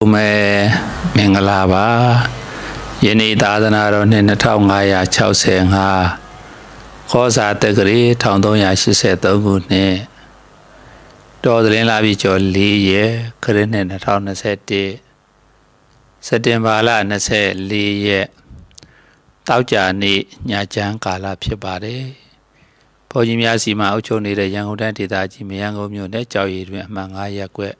မဲမင်္ဂလာပါယနေ့သာသနာတော်နှစ်2565ခောစာတက္ကရီ1383ခုနှစ်တော်သတင်းလာပြီကျော်4ရက်ခရစ်နှစ်2021စက်တင်ဘာလ24ရက်တောက်ကြနေ့ညချမ်းကာလဖြစ်ပါတယ်ဘုန်းကြီးများစီမအုပ်ချုပ်နေတဲ့ရန်ကုန်တိုင်းဒေသကြီးမရန်ကုန်မြို့နယ်ကြောက်ရည်တွင်အမှန်9ရပ်ကွက်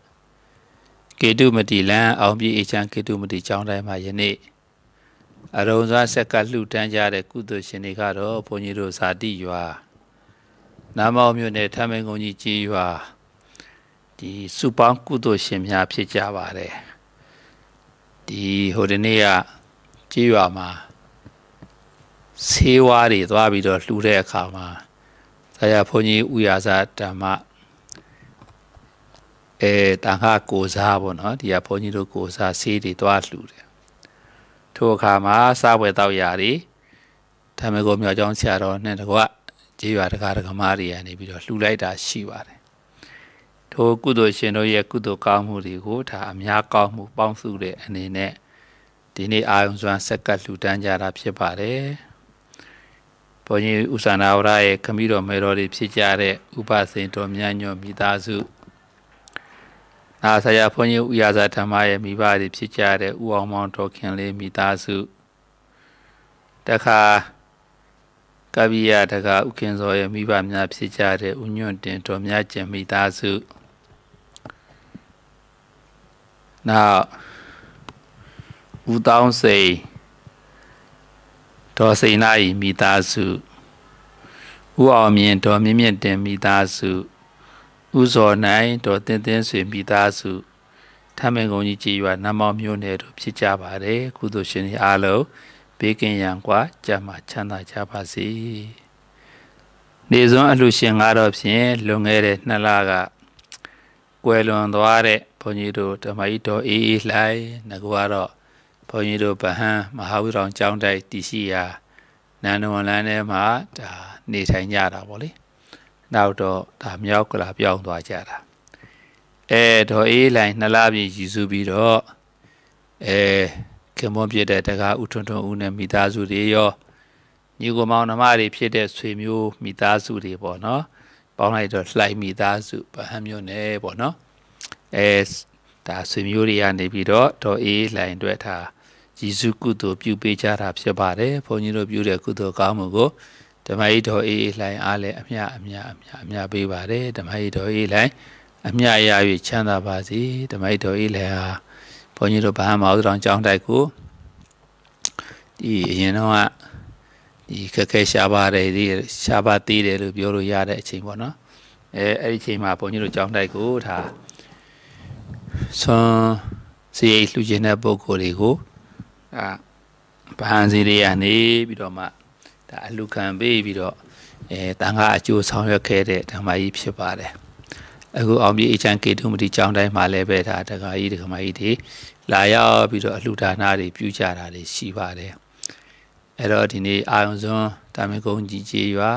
ကေတုမတိလံအောင်ပြည့်အေချမ်းကေတုမတိကျောင်းတိုင်းမှာယနေ့အရုံစွာဆက်ကလှူဒန်းကြတဲ့ကုသိုလ်ရှင်တွေကတော့ဘုန်းကြီးတို့ဇာတိရွာနာမောမြို့နယ်ထမင်းကုန်းကြီးကြီးရွာဒီစုပေါင်းကုသိုလ်ရှင်များဖြစ်ကြပါတယ်ဒီဟိုဒီနေ့ကကြီးရွာမှာဆေးဝါးတွေသွားပြီးတော့လှူတဲ့အခါမှာဆရာဘုန်းကြီးဥရာဇဓမ္မအဲတန်ခါကိုစားပေါ့နော်ဒီကဘုန်းကြီးတို့ကိုစားဆေးတွေသွားလှူတယ်ထိုအခါမှာစားပွဲတောက်ရာတွေဓမ္မဂုံမြောက်ကျောင်းဆရာတော်နဲ့တကွကြေးရွာတကားတကမာတွေကနေပြီးတော့လှူလိုက်တာရှိပါတယ်ထိုကုသိုလ်ရှင်တို့ရဲ့ကုသိုလ်ကောင်းမှုတွေကိုဒါအများကောင်းမှုပေါင်းစုတဲ့အနေနဲ့ဒီနေ့အာယုံစွမ်းဆက်ကပ်လှူဒန်းကြတာဖြစ်ပါတယ်။ဘုန်းကြီးဥစ္စာနာဝရရဲ့ခမီးတော်မေတော်တွေဖြစ်ကြတဲ့ဥပစင်တော်မြတ်ညောမိသားစုနာဆရာဘုန်းကြီးဦးရစာဓမ္မရဲ့မိဘတွေဖြစ်ကြတဲ့ဦးအောင်မောင်ဒေါခင်လေးမိသားစုတခါကဗိယတခါဥခင်စောရဲ့မိဘများဖြစ်ကြတဲ့ဦးညွန့်တင်ဒေါ်မြကျင်မိသားစုနောက်ဦးတောင်းစိန်ဒေါ်စိန်နိုင်မိသားစုဦးအောင်မြင့်ဒေါ်မြင့်မြင့်တင်မိသားစုဥဇော်နိုင်တော်တင်တင်ဆွေမိသားစုထမင်းကုန်းကြီးကြေးရွာနမောင်မျိုးနယ်တို့ဖြစ်ကြပါတယ်ကုသိုလ်ရှင်တွေအားလုံးဘေးကင်းရန်ကွာကြမှာချမ်းသာကြပါစေနေစွမ်းအလှရှင်ကတော့ဖြင့်လွန်ခဲ့တဲ့နှစ်လကကွယ်လွန်သွားတဲ့ဘုန်းကြီးတို့ဓမ္မကြီးတော်အေးအေးလှိုင်းငကွာတော့ဘုန်းကြီးတို့ဗဟန်းမဟာဝိရောင်ကျောင်းတိုက်တည်ရှိရာ နန္ဒဝန်လမ်းထဲမှာဒါနေထိုင်ကြတာဗောလေနောက်တော့ဒါမြောက်ကလာပြောင်းသွားကြတာအဲဒေါ်အေးလိုင်နှစ်လပြည့်ရည်စူးပြီးတော့အဲခင်မွန်ပြတဲ့တကားဥထွန်းထွန်းဦးနဲ့မိသားစုတွေရောညီကောင်မောင်နှမတွေဖြစ်တဲ့ဆွေမျိုးမိသားစုတွေပေါ့နော်ပေါင်းလိုက်တော့လှိုင်မိသားစုဗဟန်းမျိုးနဲ့ပေါ့နော်အဲဒါဆွေမျိုးတွေကနေပြီးတော့ဒေါ်အေးလိုင်တွေ့ထားယေရှုကုသိုလ်ပြုပေးကြတာဖြစ်ပါတယ်ဘုန်းကြီးတို့ပြုတဲ့ကုသိုလ်ကောင်းမှုကိုဓမ္မကြီးတော်အေးအေးလှိုင်အားလည်းအမြအမြအမြအမြပေးပါတယ်ဓမ္မကြီးတော်အေးလှိုင်အမြရ၍ချမ်းသာပါစေဓမ္မကြီးတော်အေးလှိုင်ဟာဘုန်းကြီးတို့ဗဟန်းမအောင်တောင်ကြောင်းတိုက်ကိုဒီအရင်တော့ကဒီခက်ခဲရှားပါတယ်ဒီရှားပါသေးတယ်လို့ပြောလို့ရတဲ့အချိန်ပေါ့နော်အဲအဲ့ဒီအချိန်မှာဘုန်းကြီးတို့ကြောင်းတိုက်ကိုဒါဆွန်စီရိလှူခြင်းတဲ့ပုံကိုယ်တွေကိုအာဗဟန်းစီတွေကနေပြီးတော့မှဒါအလူခံပေးပြီးတော့အဲတန်ခါအကျိုးဆောင်ရွက်ခဲ့တဲ့ဓမ္မကြီးဖြစ်ပါတယ်အခုအောင်မြေအချမ်းကေတုမတိကျောင်းတိုင်းမှာလည်းပဲဒါတက္ကကြီးတက္ကမကြီးတွေလာရောက်ပြီးတော့အလှူဒါနတွေပြုကြတာတွေရှိပါတယ်အဲ့တော့ဒီနေ့အာယုံစွန်းတာမင်ကုန်းကြီးကြီးရွာ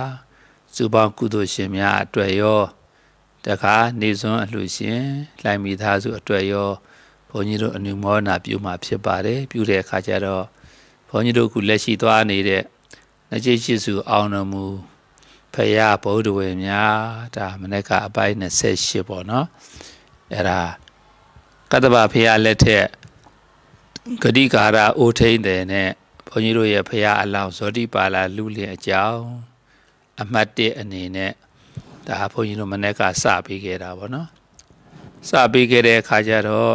စုပေါင်းကုသိုလ်ရှင်များအတွက်ရောတခါနေစွန်းအလှူရှင် လိုင်မိသားစုအတွက်ရောဘုန်းကြီးတို့အနုမောဒနာပြုမှာဖြစ်ပါတယ်ပြုတဲ့အခါကျတော့ဘုန်းကြီးတို့ခုလက်ရှိသွားနေတဲ့လက်ကျေးကျေးဇူးအောင်တော်မူဖရာဗုဒ္ဓဝေများဒါမနေ့ကအပိုင်း28ပေါ့နော်အဲ့ဒါကတ္တဗဖရာလက်ထက်ဂတိကာရအိုထိန်တယ်နဲ့ဘုန်းကြီးတို့ရဲ့ဖရာအလောင်းဇောတိပါလာလူလင်အကြောင်းအမှတ်1အနေနဲ့ဒါဘုန်းကြီးတို့မနေ့ကစပေးခဲ့တာပေါ့နော်စပေးခဲ့တဲ့အခါကျတော့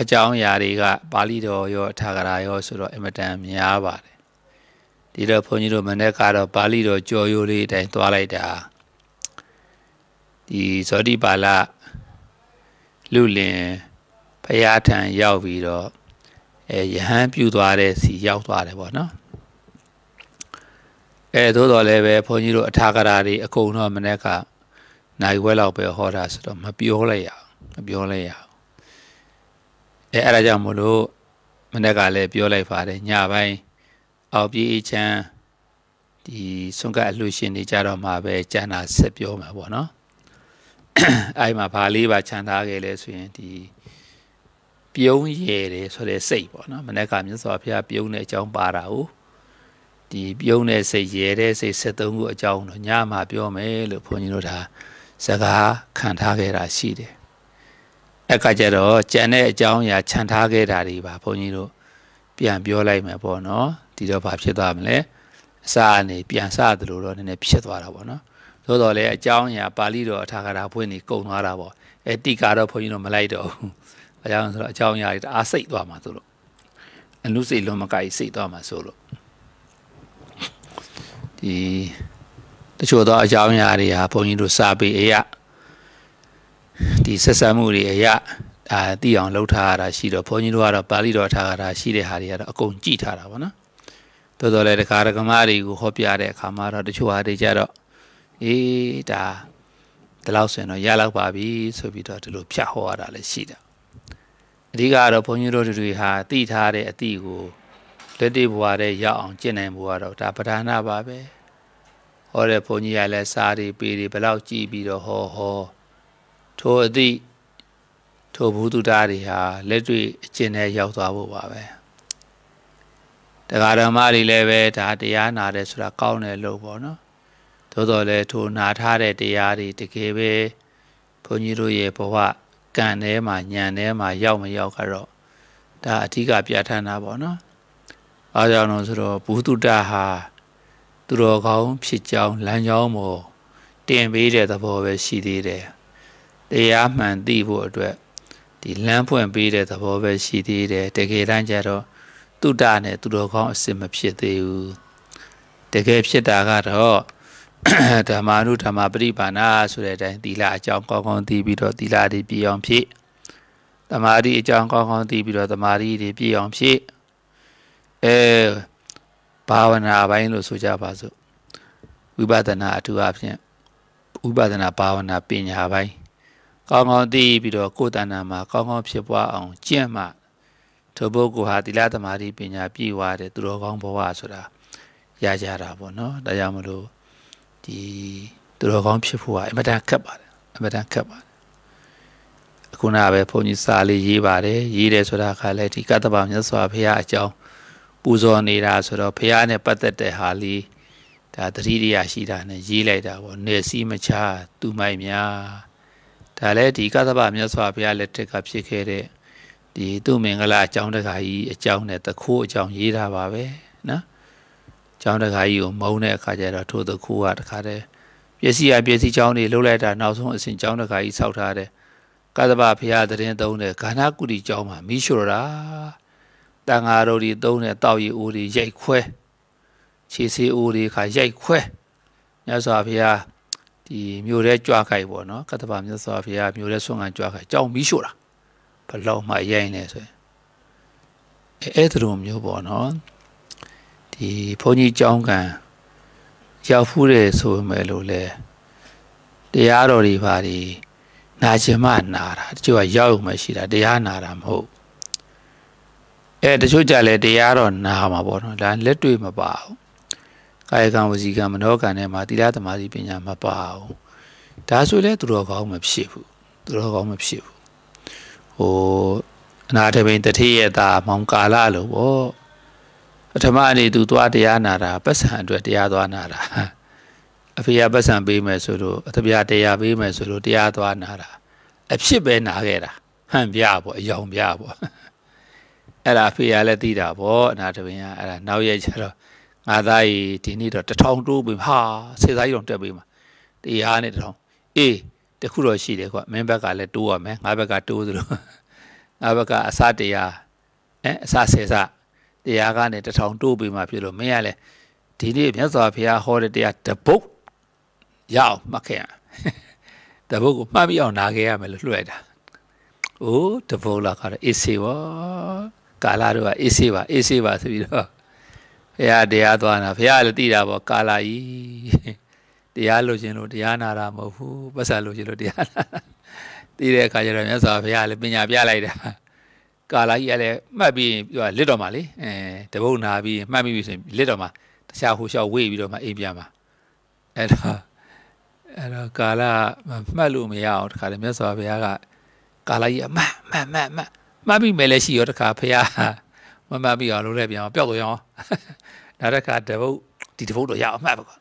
အကြောင်းအရာတွေကပါဠိတော်ရောအထာဂရာရောဆိုတော့အင်မတန်များပါတယ်ဒီတော့ဘုန်းကြီးတို့မနေ့ကတော့ပါဠိတော်ကြော်ရိုးလေးအတိုင်းသွားလိုက်တာဒီဇောတိပါဠိလူလင်ဘုရားထံရောက်ပြီးတော့အဲယဟန်ပြုသွားတဲ့စီရောက်သွားတယ်ပေါ့နော်အဲသို့တော်လည်းပဲဘုန်းကြီးတို့အထာကရာတွေအကုန်တော့မနေ့ကနိုင်ဝဲလောက်ပဲဟောတာဆိုတော့မပြောလိုက်ရအောင်မပြောလိုက်ရအောင်အဲအဲ့ဒါကြောင့်မို့လို့မနေ့ကလည်းပြောလိုက်ပါတယ်ညပိုင်းအောင်ပြေးချမ်းဒီဆုံးကအလှရှင်နေကြတော့မှာပဲကျန်တာဆက်ပြောမှာပေါ့နော်အဲ့မှာဘာလေးပါခြံထားခဲ့လဲဆိုရင်ဒီပြုံးရယ်တယ်ဆိုတဲ့စိတ်ပေါ့နော်မနေ့ကမြတ်စွာဘုရားပြုံးတဲ့အကြောင်းပါတာကိုဒီပြုံးတဲ့စိတ်ရယ်တဲ့စိတ်73ခုအကြောင်းတော့ညမှာပြောမယ်လို့ဘုန်းကြီးတို့ဒါစကားခံထားခဲ့တာရှိတယ်အဲ့ကကြတော့ကြံတဲ့အကြောင်းအရာခြံထားခဲ့တာတွေပါဘုန်းကြီးတို့ပြန်ပြောလိုက်မယ်ပေါ့နော်ဒီတော့ဘာဖြစ်သွားမလဲအစအနေပြန်စသလိုတော့နည်းနည်းဖြစ်သွားတာပေါ့နော်သို့တော်လည်းအကြောင်းအရာပါဠိတော်အထာဂတာဖွင့်နေကုံသွားတာပေါ့အဲတိကာတော့ဘုန်းကြီးတို့မလိုက်တော့ဘူးအကြောင်းဆိုတော့အကြောင်းအရာတွေအားစိတ်သွားမှာဆိုလို့အနုစိတ်လုံးမကိုက်စိတ်သွားမှာဆိုလို့ဒီတချို့သောအကြောင်းအရာတွေဟာဘုန်းကြီးတို့စာပေအရာဒီဆက်ဆံမှုတွေအရာအာသိအောင်လုပ်ထားရတာရှိတော့ဘုန်းကြီးတို့ကတော့ပါဠိတော်ထားရတာရှိတဲ့ဟာတွေကတော့အကုန်ကြည့်ထားတာပေါ့နော်တော်တော်လည်းတခါတကမာတွေကိုဟောပြတဲ့အခါမှာတော့တချို့ဟာတွေကြတော့အေးဒါဒီလောက်ဆိုရင်တော့ရလောက်ပါပြီဆိုပြီးတော့ဒီလိုဖြတ်ဟောရတာလည်းရှိတာအဓိကကတော့ဘုန်းကြီးတို့တွေဟာသိထားတဲ့အသည့်ကိုလက်တွေ့ဘဝတဲ့ရောက်အောင်ကျင့်နိုင်ဖို့ကတော့ဒါပဓာနာပါပဲဟောတဲ့ဘုန်းကြီးကလည်းစာတွေပေတွေဘလောက်ကြည့်ပြီးတော့ဟောဟောထိုအသည့်ထိုဘုသူတာတွေဟာလက်တွေ့အကျင့်နဲ့ရောက်သွားဖို့ပါပဲတရားဓမ္မတွေလည်းပဲဒါတရားနာတယ်ဆိုတာကောင်းတယ်လို့ပေါ့နော်သို့တော်လည်းထိုနာထားတဲ့တရားတွေတကယ်ပဲဘုန်းကြီးတို့ရဲ့ဘဝကံထဲမှာညံထဲမှာ ရောက်မရောက်ကတော့ဒါအဓိကပြဋ္ဌာန်းတာပေါ့နော်။အားကြောင့်လို့ဆိုတော့ဘုသူတ္တဟာသူတော်ကောင်း ဖြစ်ကြောင်းလမ်းကြောင်းပေါ်တင်ပေးတဲ့သဘောပဲရှိသေးတယ်။တရားမှန်သိဖို့အတွက်ဒီလမ်းဖွင့်ပေးတဲ့သဘောပဲရှိသေးတယ်။တကယ်တမ်းကျတော့တုဒ္ဒနဲ့သူတော်ကောင်းအစစ်မဖြစ်သေးဘူးတကယ်ဖြစ်တာကတော့ဓမ္မနုဓမ္မပရိပါဏဆိုတဲ့အတိုင်းသီလအကြောင်းကောင်းကောင်းသိပြီးတော့သီလတွေပြည့်အောင်ဖြစ်တမာတိအကြောင်းကောင်းကောင်းသိပြီးတော့တမာတိတွေပြည့်အောင်ဖြစ်အဲဘာဝနာပိုင်းလို့ဆိုကြပါစို့ဝိပဿနာအထူးအဖြင့်ဝိပဿနာဘာဝနာပညာပိုင်းကောင်းကောင်းသိပြီးတော့ကိုယ်တဏ္ဍာမှာကောင်းကောင်းဖြစ်ပွားအောင်ကျင့်မှထိုပုဂ္ဂိုလ်ဟာသီလသမာဓိပညာပြည့်ဝတဲ့သူတော်ကောင်းဘဝဆိုတာရကြတာပေါ့နော်ဒါကြောင့်မလို့ဒီသူတော်ကောင်းဖြစ်ဖို့ကအင်မတန်ခက်ပါတယ်အင်မတန်ခက်ပါတယ်အခုနကပဲဘုန်းကြီးစာလေးရေးပါတယ်ရေးတယ်ဆိုတာကလည်းဒီကတ္တဗမြတ်စွာဘုရားအကြောင်းပူဇော်နေတာဆိုတော့ဘုရားနဲ့ပတ်သက်တဲ့ဟာလေးဒါတတိရိယာရှိတာ ਨੇ ရေးလိုက်တာပေါ့နေစည်းမချသူမိုက်များဒါလည်းဒီကသဗ္ဗမြတ်စွာဘုရားလက်ထက်ကဖြစ်ခဲ့တဲ့ဒီသူ့မင်္ဂလာအကြောင်းတခါကြီးအကြောင်းနဲ့တခိုးအကြောင်းရေးထားပါပဲနော်အကြောင်းတခါကြီးကိုမုံတဲ့အခါကျတော့ထို့တခိုးကတခါတည်းပျက်စီးရပျက်စီးကြောင်းတွေလှုပ်လိုက်တာနောက်ဆုံးအစဉ်ကြောင်းတခါကြီးဆောက်ထားတဲ့ကသဗဖရာသတင်းသုံးတဲ့ဂါနာကုတီကြောင်းမှာမိရှို့တာတန်ဃာတို့တွေသုံးတဲ့တောက်ရီအိုးတွေရိုက်ခွဲခြေဆေးအိုးတွေခါရိုက်ခွဲမြတ်စွာဘုရားဒီမြို့ထဲကြွားခိုက်ပေါ့နော်ကတ္တဗမြတ်စွာဘုရားမြို့ထဲဆွမ်းခံကြွားခိုက်ကြောင်းမိရှို့တာဘလောက်မှရိုက်နေဆိုရင်အဲ့ဒါလိုမျိုးပေါ့နော်ဒီဘုန်းကြီးကြောင်းကံရောက်ဖူးတယ်ဆိုမယ်လို့လဲတရားတော်တွေပါဒီနာကျင်မှနာတာတချို့ကရောက်မှရှိတာတရားနာတာမဟုတ်အဲတချို့ကြလဲတရားတော်နာမှာပေါ့နော်ဒါလက်တွေ့မပါဘူးကာယကံဝစီကံမနောကံထဲမှာသီလသမာဓိပညာမပါဘူးဒါဆိုလဲသူတော်ကောင်းမဖြစ်ဘူးသူတော်ကောင်းမဖြစ်ဘူးဟိုအနာထပင်တထေးရဲ့သားမောင်ကာလလို့ပေါ့ပထမအနေသူသွားတရားနာတာပတ်စံအတွက်တရားသွားနာတာအဖေကပတ်စံပေးမယ်ဆိုလို့အတပြာတရားပေးမယ်ဆိုလို့တရားသွားနာတာအဖြစ်ပဲနာခဲ့တာဟန်ပြပေါ့အယောင်ပြပေါ့အဲ့ဒါအဖေကလည်းသိတာပေါ့အနာတပင်ကအဲ့ဒါနောက်ရက်ကျတော့ငါသားကြီးဒီနေ့တော့တထောင်တိုးပြီဟာစေသားကြီးတော့တက်ပေးမှာတရားနဲ့တထောင်အေးတခုတော့ရှိတယ်ကွမင်းဘက်ကလည်းတိုးရမယ်ငါဘက်ကတိုးသလိုငါဘက်ကအစတရားအဲအစဆယ်စတရားကနေတထောင်တိုးပေးမှဖြစ်လို့မင်းကလည်းဒီနေ့မြတ်စွာဘုရားဟောတဲ့တရားတပုတ်ရအောင်မှတ်ခဲ့ရတပုတ်ကိုမှတ်ပြီးအောင်နားခဲ့ရမယ်လို့လွှဲတာအိုးတပုတ်လာကတော့အေးစေပါကာလာတို့ကအေးစေပါအေးစေပါဆိုပြီးတော့ဘုရားတရားသွားတာဘုရားလည်းသိတာပေါ့ကာလာကြီးတရားလို့ခြင်းလို့တရားနာတာမဟုတ်ဘူးပတ်စာလို့ခြင်းလို့တရားနာသိတဲ့အခါကျတော့မြတ်စွာဘုရားလည်းပညာပြလိုက်တာကာလာကြီးကလည်းမှတ်ပြီးသူကလစ်တော်မှာလေအဲတပုတ်နာပြီးမှတ်မိပြီဆိုရင်လစ်တော်မှာတခြားဟိုလျှောက်ဝေ့ပြီးတော့မှအိမ်ပြန်ပါအဲ့တော့အဲ့တော့ကာလာမှတ်လို့မရအောင်တခါလေမြတ်စွာဘုရားကကာလာကြီးအမှတ်မှတ်မှတ်မှတ်မှတ်ပြီးမယ်လည်းရှိရောတခါဘုရားမမှတ်ပြီးအောင်လုပ်လိုက်ပြန်အောင်ပျောက်တော့ရအောင်နောက်တစ်ခါတပုတ်ဒီတပုတ်တော့ရအောင်မှတ်ပါကွာ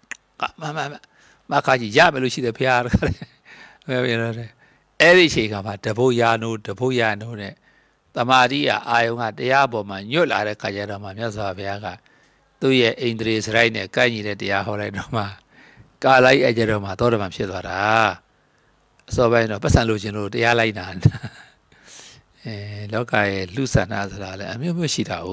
မှတ်မှတ်မှတ်မခါကြီးရမယ်လို့ရှိတယ်ဖရာတခါလေပဲပြောတယ်အဲ့ဒီအချိန်ကမှတပုတ်ရာနိုးတပုတ်ရာနိုးနဲ့တမာတိကအာယုံကတရားပေါ်မှာညွတ်လာတဲ့ခါကျတော့မှမြတ်စွာဘုရားကသူ့ရဲ့အိန္ဒြေစရိုက်နဲ့ကန့်ညီတဲ့တရားဟောလိုက်တော့မှကာလိုက်အကြတော့မှသောတပန်ဖြစ်သွားတာအစောပိုင်းတော့ပတ်စံလိုချင်လို့တရားလိုက်တာအဲလောကရဲ့လူဆန္ဒဆိုတာလည်းအမျိုးမျိုးရှိတာ哦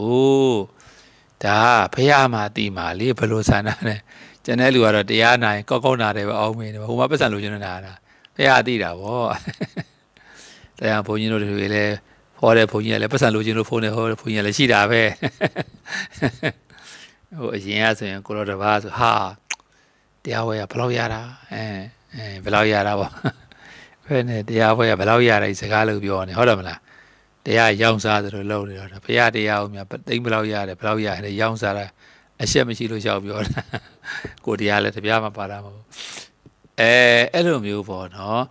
ဒါဘုရားမှာတီးမှာလေဘယ်လိုဆန္ဒလဲကျန်တဲ့လူကတော့တရားနိုင်ကောက်ကောက်နာတယ်ပဲအောင်မင်းဟိုမှာပတ်စံလိုချင်နေတာလားဖះသိတာဗောတရားဘုန်းကြီးတို့တွေလည်းဟောတဲ့ဘုန်းကြီးကလည်းပတ်စံလိုချင်လို့ဖုန်းနဲ့ဟောတဲ့ဘုန်းကြီးကလည်းရှိတာပဲဟိုအရင်ကဆိုရင်ကိုရောတပါးဆို ဟာတရားဝဲကဘယ်လောက်ရတာအဲအဲဘယ်လောက်ရတာဗောဖဲနဲ့တရားဝဲကဘယ်လောက်ရတာဒီစကားလို့ပြောနေဟုတ်တယ်မလားတရားရောင်စားသလိုလုပ်နေတော့ဘုရားတရားအောင်မြတ်တိမ်ဘယ်လောက်ရတယ်ဘယ်လောက်ရတယ်ရောင်စားတာအရှက်မရှိလို့ရှောက်ပြောတာကိုတရားလည်းတပြားမှပါတာမဟုတ်အဲအဲ့လိုမျိုးပေါ့နော်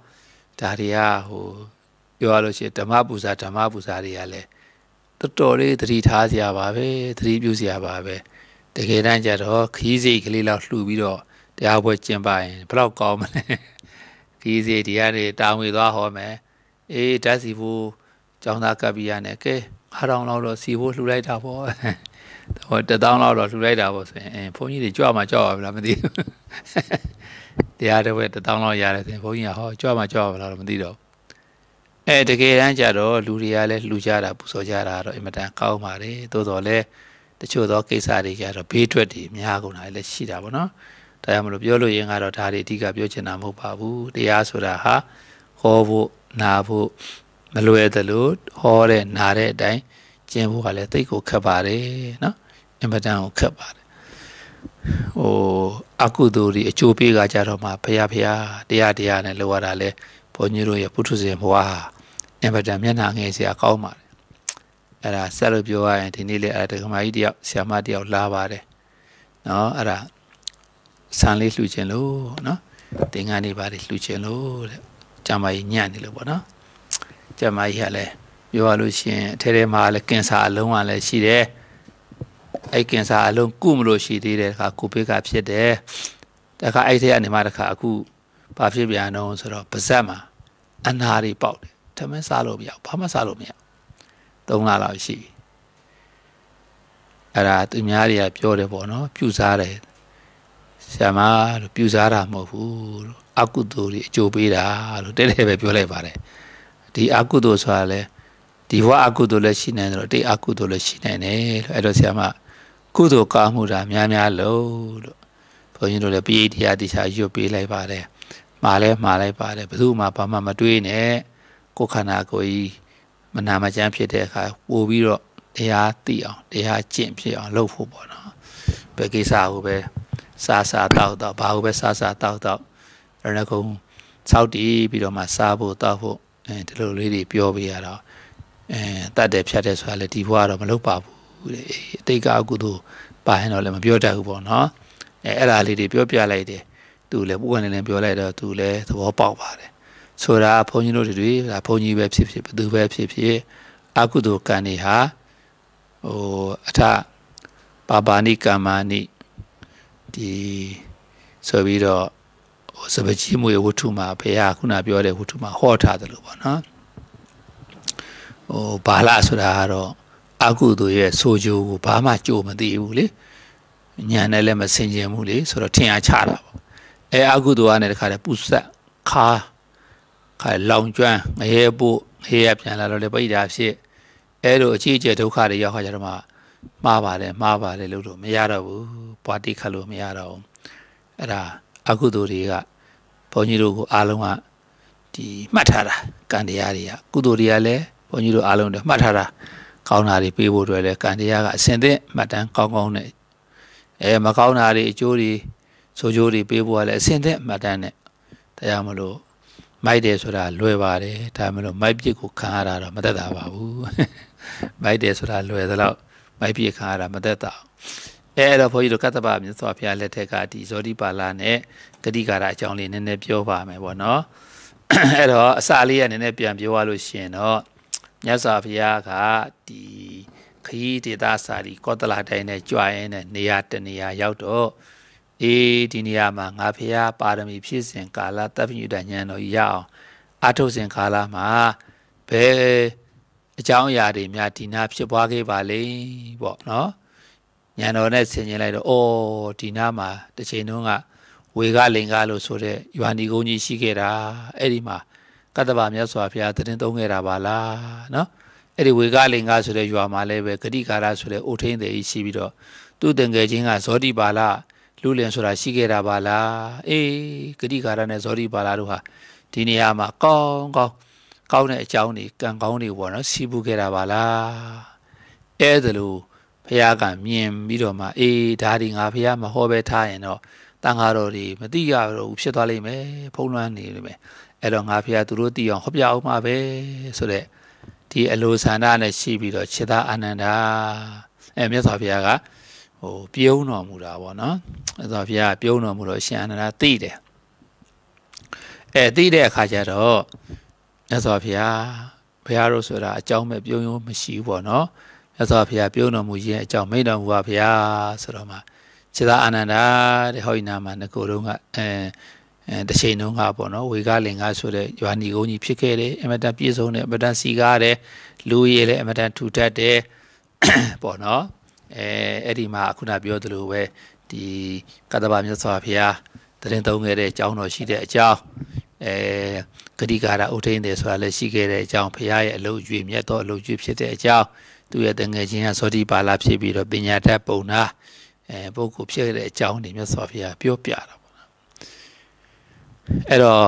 ဒါတွေကဟိုပြောရလို့ရှိရင်ဓမ္မပူဇာဓမ္မပူဇာတွေကလည်းတော်တော်လေးသတိထားစရာပါပဲသတိပြုစရာပါပဲတကယ်တမ်းကျတော့ခီးစိတ်ကလေးလောက်လှူပြီးတော့တရားပွဲကျင်းပရင်ဘယ်လောက်ကောင်းမလဲခီးစိတ်ဒီကနေတာဝေသွားဟောမယ်အေးဓာတ်စီဖို့ចောင်းသားကပ်ပြီးရနဲ့ကဲ9000လောက်တော့စီဖို့လှူလိုက်တာပေါ့ဟိုတထောင်လောက်တော့လှူလိုက်တာပေါ့ဆိုရင်အင်းဘုန်းကြီးတွေကြွမှာကြွပါဗလားမသိဘူးတရားတော်ပဲတထောင်လောက်ရတယ်ဆိုရင်ဘုန်းကြီးကဟောကြွမှာကြွပါဗလားတော့မသိတော့အဲတကယ်တမ်းကျတော့လူတွေကလည်းလှူကြတာပူဆော်ကြတာတော့အင်မတန်ကောင်းပါတယ်သို့တော်လည်းတချို့သောကိစ္စတွေကျတော့ဘေးထွက်တွေများကုန်တာလည်းရှိတာပေါ့နော်ဒါကြောင့်မလို့ပြောလို့ရင်ကတော့ဒါတွေအဓိကပြောချင်တာမဟုတ်ပါဘူးတရားဆိုတာဟာဟောဖို့နာဖို့မလွယ်သလိုဟောတဲ့နာတဲ့အတိုင်းကျင်ဖို့ကလည်းတိတ်ကိုခက်ပါတယ်နော်အင်ပဒန်ကိုခက်ပါတယ်ဟိုအကုသိုလ်ဒီအချိုးပေးကကြတော့မှဘုရားဘုရားတရားတရားနဲ့လောရတာလဲဘုန်းကြီးတို့ရဲ့ပုထုဇဉ်ဘဝအင်ပဒန်မျက်နှာငယ်စရာကောင်းပါတယ်အဲ့ဒါဆက်လို့ပြောရရင်ဒီနေ့လေအဲ့ဒါဓမ္မကြီးတယောက်ဆရာမတယောက်လာပါတယ်နော်အဲ့ဒါဆန်လေးလှူခြင်းလို့နော်သင်္ကန်းတွေပါတယ်လှူခြင်းလို့တဲ့ကျမကြီးညံ့နေလို့ပေါ့နော်ကျမကြီးကလည်းပြောရလို့ရှိရင်အထဲထဲမှာလည်းကင်ဆာအလုံးကလည်းရှိတယ်အဲ့ကင်ဆာအလုံးကုမလို့ရှိသေးတယ်တခါကိုဗစ်ကဖြစ်တယ်တခါအဲ့ထဲကနေမှတခါအခုဘာဖြစ်ပြန်တော့ဆိုတော့ပါဇက်မှာအနာတွေပေါက်တယ်ထမင်းစားလို့မရဘာမှစားလို့မရသုံးလလောက်ရှိပြီအဲ့ဒါသူများတွေကပြောတယ်ပေါ့နော် ပြူစားတယ်ဆရာမလို့ပြူစားတာမဟုတ်ဘူးလို့အကုသိုလ်တွေအကျိုးပေးတာလို့တဲတဲပဲပြောလိုက်ပါတယ်ဒီအကုသိုလ်ဆိုတာလည်းဒီဘဝအကုသိုလ်လည်းရှိနိုင်တယ်လို့တိတ်အကုသိုလ်လည်းရှိနိုင်တယ်လို့အဲ့တော့ဆရာမကုသိုလ်ကောင်းမှုတာ များများလို့လို့ဘုန်းကြီးတို့လည်းပိဋိတရားတရားရွတ်ပေးလိုက်ပါတယ်မှားလဲမှားလိုက်ပါတယ်ဘယ်သူမှဘာမှမတွေးနဲ့ကိုယ်ခန္ဓာကိုယ်ကြီးမနာမကျမ်းဖြစ်တဲ့အခါပို့ပြီးတော့တရားသိအောင်တရားကျင့်ဖြစ်အောင် လုပ်ဖို့ပေါ့နော်ဘယ်ကိစ္စကိုပဲစားစားတောက်တော့ဘာကိုပဲစားစားတောက်တော့ရဏဂုံ၆တီးပြီးတော့မှစားဖို့တောက်ဖို့အဲဒီလိုလေးတွေပြောပြရတော့အဲတတ်တယ်ဖြတ်တယ်ဆိုတာလည်းဒီဘဝတော့မလုပ်ပါဘူးတဲ့အတိတ်ကအကုသို့ပါရင်တော့လည်းမပြောတတ်ဘူးပေါ့နော်အဲအဲ့ဒါလေးတွေပြောပြလိုက်တယ်သူလည်းပုဂ္ဂိုလ်နဲ့လည်းပြောလိုက်တော့သူလည်းသဘောပေါက်ပါတယ်ဆိုတာဘုန်းကြီးတို့တွေဒါဘုန်းကြီးပဲဖြစ်ဖြစ်ဘသူပဲဖြစ်ဖြစ်အကုသို့ကံတွေဟာဟိုအထပါပါဏိကမ္မာဏိဒီဆိုပြီးတော့စပကြီးမွေဝတ္ထုမှာဘုရားခုနပြောတဲ့ဝတ္ထုမှာဟောထားတယ်လို့ပေါ့နော်ဟိုဘာလာဆိုတာကတော့အကုသိုလ်ရဲ့ဆိုးကျိုးကိုဘာမှကြိုမသိဘူးလေညာနဲ့လည်းမဆင်ခြင်ဘူးလေဆိုတော့ထင်အားချတာပေါ့အဲအကုသိုလ်ကနေတခါတည်းပူဆက်ခါခါလောင်ကျွမ်းငရဲပို့ငရဲပြန်လာတော့လေပိဒါဖြစ်အဲလိုအကြီးအကျယ်ဒုက္ခတွေရောက်ခါကြတော့မှမှားပါတယ်မှားပါတယ်လို့တော့မရတော့ဘူးပွားတိခတ်လို့မရတော့ဘူးအဲ့ဒါအကုသိုလ်တွေကဘုန်းကြီးတို့ကိုအားလုံးကဒီမှတ်ထားတာကံတရားတွေကကုသိုလ်တွေကလည်းဘုန်းကြီးတို့အားလုံးလည်းမှတ်ထားတာကောင်းတာတွေပေးဖို့အတွက်လည်းကံတရားကအစဉ်သင့်မှတ်တမ်းကောင်းကောင်းနဲ့အဲမကောင်းတာတွေအကျိုးတွေဆိုးကျိုးတွေပေးဖို့ကလည်းအစဉ်သင့်မှတ်တမ်းနဲ့တရားမလို့မိုက်တယ်ဆိုတာလွယ်ပါတယ်ဒါမှမဟုတ်မိုက်ပြစ်ကိုခံရတာတော့မသက်သာပါဘူးမိုက်တယ်ဆိုတာလွယ်သလောက်မိုက်ပြစ်ခံရတာမသက်သာအဲအဲ့တော့ဘုန်းကြီးတို့ကတ္တပမြတ်စွာဘုရားလက်ထက်ကဒီဇောတိပါဠိနဲ့ဂတိကာရအကြောင်းလေးနည်းနည်းပြောပါမယ်ပေါ့နော်အဲ့တော့အစာလေးကနည်းနည်းပြန်ပြောရလို့ရှင်တော့မြတ်စွာဘုရားကဒီခရီးဒေသစာရီကောတလာတိုင်းနဲ့ကြွရင်နဲ့နေရာတနေရာရောက်တော့အေးဒီနေရာမှာငါဘုရားပါရမီဖြည့်စင်ကာလတပ်ပြညတညံတော်ကြီးရအောင်အထုစဉ်ကာလမှာဘယ်အကြောင်းအရာတွေများဒီနာ ဖြစ်ပွားခဲ့ပါလိမ့်ပေါ့နော်ညံတော်နဲ့ဆင်ခြင်လိုက်တော့အော်ဒီနာမှာတစ်ချိန်တုန်းကဝေကလင်္ကာလို့ဆိုတဲ့ယွာနီကုန်းကြီးရှိခဲ့တာအဲ့ဒီမှာကတ္တဗမြတ်စွာဘုရားသတင်းသုံးခဲ့တာပါလားနော်အဲ့ဒီဝေကလင်္ကာဆိုတဲ့ရွာမှာလည်းပဲဂတိကာရဆိုတဲ့အိုထင်းတဲ့ကြီးရှိပြီးတော့သူ့တင်ငယ်ချင်းကဇောတိပါလာလူလင်ဆိုတာရှိခဲ့တာပါလားအေးဂတိကာရနဲ့ဇောတိပါလာတို့ဟာဒီနေရာမှာကောင်းကောင်းကောင်းတဲ့အကြောင်းတွေကံကောင်းတွေပေါ့နော်စီးပူးခဲ့တာပါလားအဲ့ဒါလို့ဘုရားကမြင်ပြီးတော့မှအေးဒါဒီငါဘုရားမဟောပဲထားရင်တော့တန်ဃာတော်တွေမတိရတော့ဘူးဖြစ်သွားလိမ့်မယ်ဖုံးလွှမ်းနေလိမ့်မယ်အဲ့တော့ငါဖះသူတို့သိအောင်ဟောပြအောင်ပါပဲဆိုတော့ဒီအလိုဆန္ဒနဲ့ရှိပြီးတော့ခြေသားအာနန္ဒာအဲမြတ်စွာဘုရားကဟိုပြုံးတော်မူတာပေါ့နော်မြတ်စွာဘုရားကပြုံးတော်မူတော့ရှင်အာနန္ဒာသိတယ်အဲသိတဲ့အခါကျတော့မြတ်စွာဘုရားဘုရားတို့ဆိုတာအကြောင်းမဲ့ပြုံးရုံမရှိဘူးပေါ့နော်မြတ်စွာဘုရားပြုံးတော်မူခြင်းအကြောင်းမိတ်တော်မူပါဘုရားဆိုတော့မှခြေသားအာနန္ဒာတဲ့ဟောဒီနာမှာငကိုတုံးကအဲအဲတစ်ချိန်တုန်းကပေါ့နော်ဝေကလင်ကဆိုတဲ့ရွာနီကုန်းကြီးဖြစ်ခဲ့တယ်အမတန်ပြည့်စုံတယ်အမတန်စီကားတယ်လူရည်လည်းအမတန်ထူထပ်တယ်ပေါ့နော်အဲအဲ့ဒီမှာခုနပြောသလိုပဲဒီကတ္တဗမြတ်စွာဘုရားတရင်သုံးခဲ့တဲ့အကြောင်းတော်ရှိတဲ့အကြောင်းအဲဂတိကာရဥထိန်တယ်ဆိုတာလည်းရှိခဲ့တဲ့အကြောင်းဘုရားရဲ့အလုံးရွေမြတ်သောအလုံးရွေဖြစ်တဲ့အကြောင်းသူရဲ့တငယ်ချင်းကသောတိပါဠိဖြစ်ပြီးတော့ပညာတတ်ပုံနာအဲပုဂ္ဂိုလ်ဖြစ်တဲ့အကြောင်းတွေမြတ်စွာဘုရားပြောပြတာတော့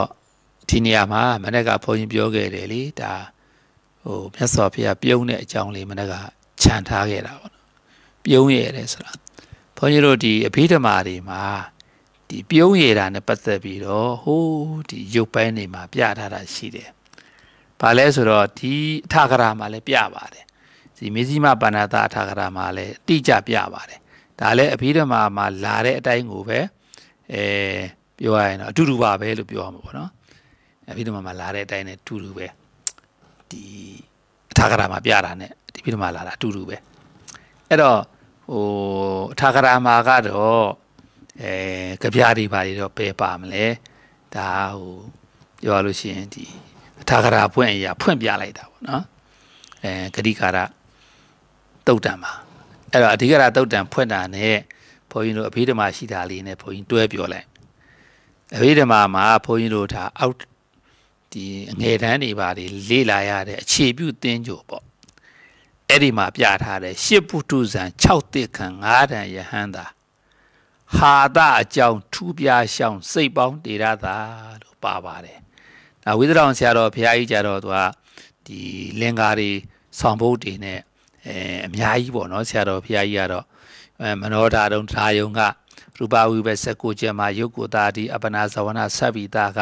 ဒီနေရာမှာ မနေ့ကဘုန်းကြီးပြောခဲ့တယ်လေဒါဟိုမြတ်စွာဘုရားပြုံးတဲ့အကြောင်းလေးမနေ့ကခြံထားခဲ့တာပေါ့နော်ပြုံးရတယ်ဆိုတာဘုန်းကြီးတို့ဒီအဘိဓမ္မာတွေမှာဒီပြုံးရတာနဲ့ပတ်သက်ပြီးတော့ဟိုးဒီရုပ်ပိုင်းတွေမှာပြထားတာရှိတယ်။ဘာလဲဆိုတော့ဒီအထာကရာမှာလည်းပြပါတယ်။ဒီမေဇိမပါဏာတာအထာကရာမှာလည်းတိကျပြပါတယ်။ဒါလည်းအဘိဓမ္မာမှာလာတဲ့အတိုင်းကိုပဲအဲပြောရရင်တော့အတူတူပါပဲလို့ပြောရမှာပေါ့နော်အဘိဓမ္မာမှာလာတဲ့အတိုင်းနဲ့တူတူပဲဒီအထာဂရမှာပြတာနဲ့ဒီဘိဓမ္မာလာတာအတူတူပဲအဲ့တော့ဟိုအထာဂရမှာကတော့အဲကြပြတွေပါတွေတော့ပယ်ပါမလဲဒါဟိုပြောလို့ရှိရင်ဒီအထာဂရဖွင့်အရာ ဖွင့်ပြလိုက်တာပေါ့နော်အဲဂတိကာရတုတ်တံပါအဲ့တော့အဓိကရတုတ်တံဖွင့်တာနဲ့ဘုန်းကြီးတို့အဘိဓမ္မာရှိတာလေးနဲ့ဘုန်းကြီးတွဲပြောလိုက်အဘိဓမ္မာမှာဘုန်းကြီးတို့ဒါအောက်ဒီအငယ်တန်းတွေပါတွေလေ့လာရတဲ့အခြေပြုသင်ကြိုပေါ့အဲ့ဒီမှာပြထားတဲ့ရှစ်ပုထုဇံ6တိခံ9တန်ယဟန်သာဟာတအကြောင်းထူးပြားရှောင်စိတ်ပေါင်းတေရသာလို့ပါပါတယ်။ဒါဝိသရောင်ဆရာတော်ဘုရားကြီးကြတော့သူကဒီလင်္ကာတွေဆောင်ဘုတ်တွေနဲ့အဲအများကြီးပေါ့နော်ဆရာတော်ဘုရားကြီးကတော့မနောဓာတုံဓာယုံကရူပဝိပဲ16ချက်မှာယုတ်ကိုတာဒီအပနာဇဝနာဆက်ပြီးတာက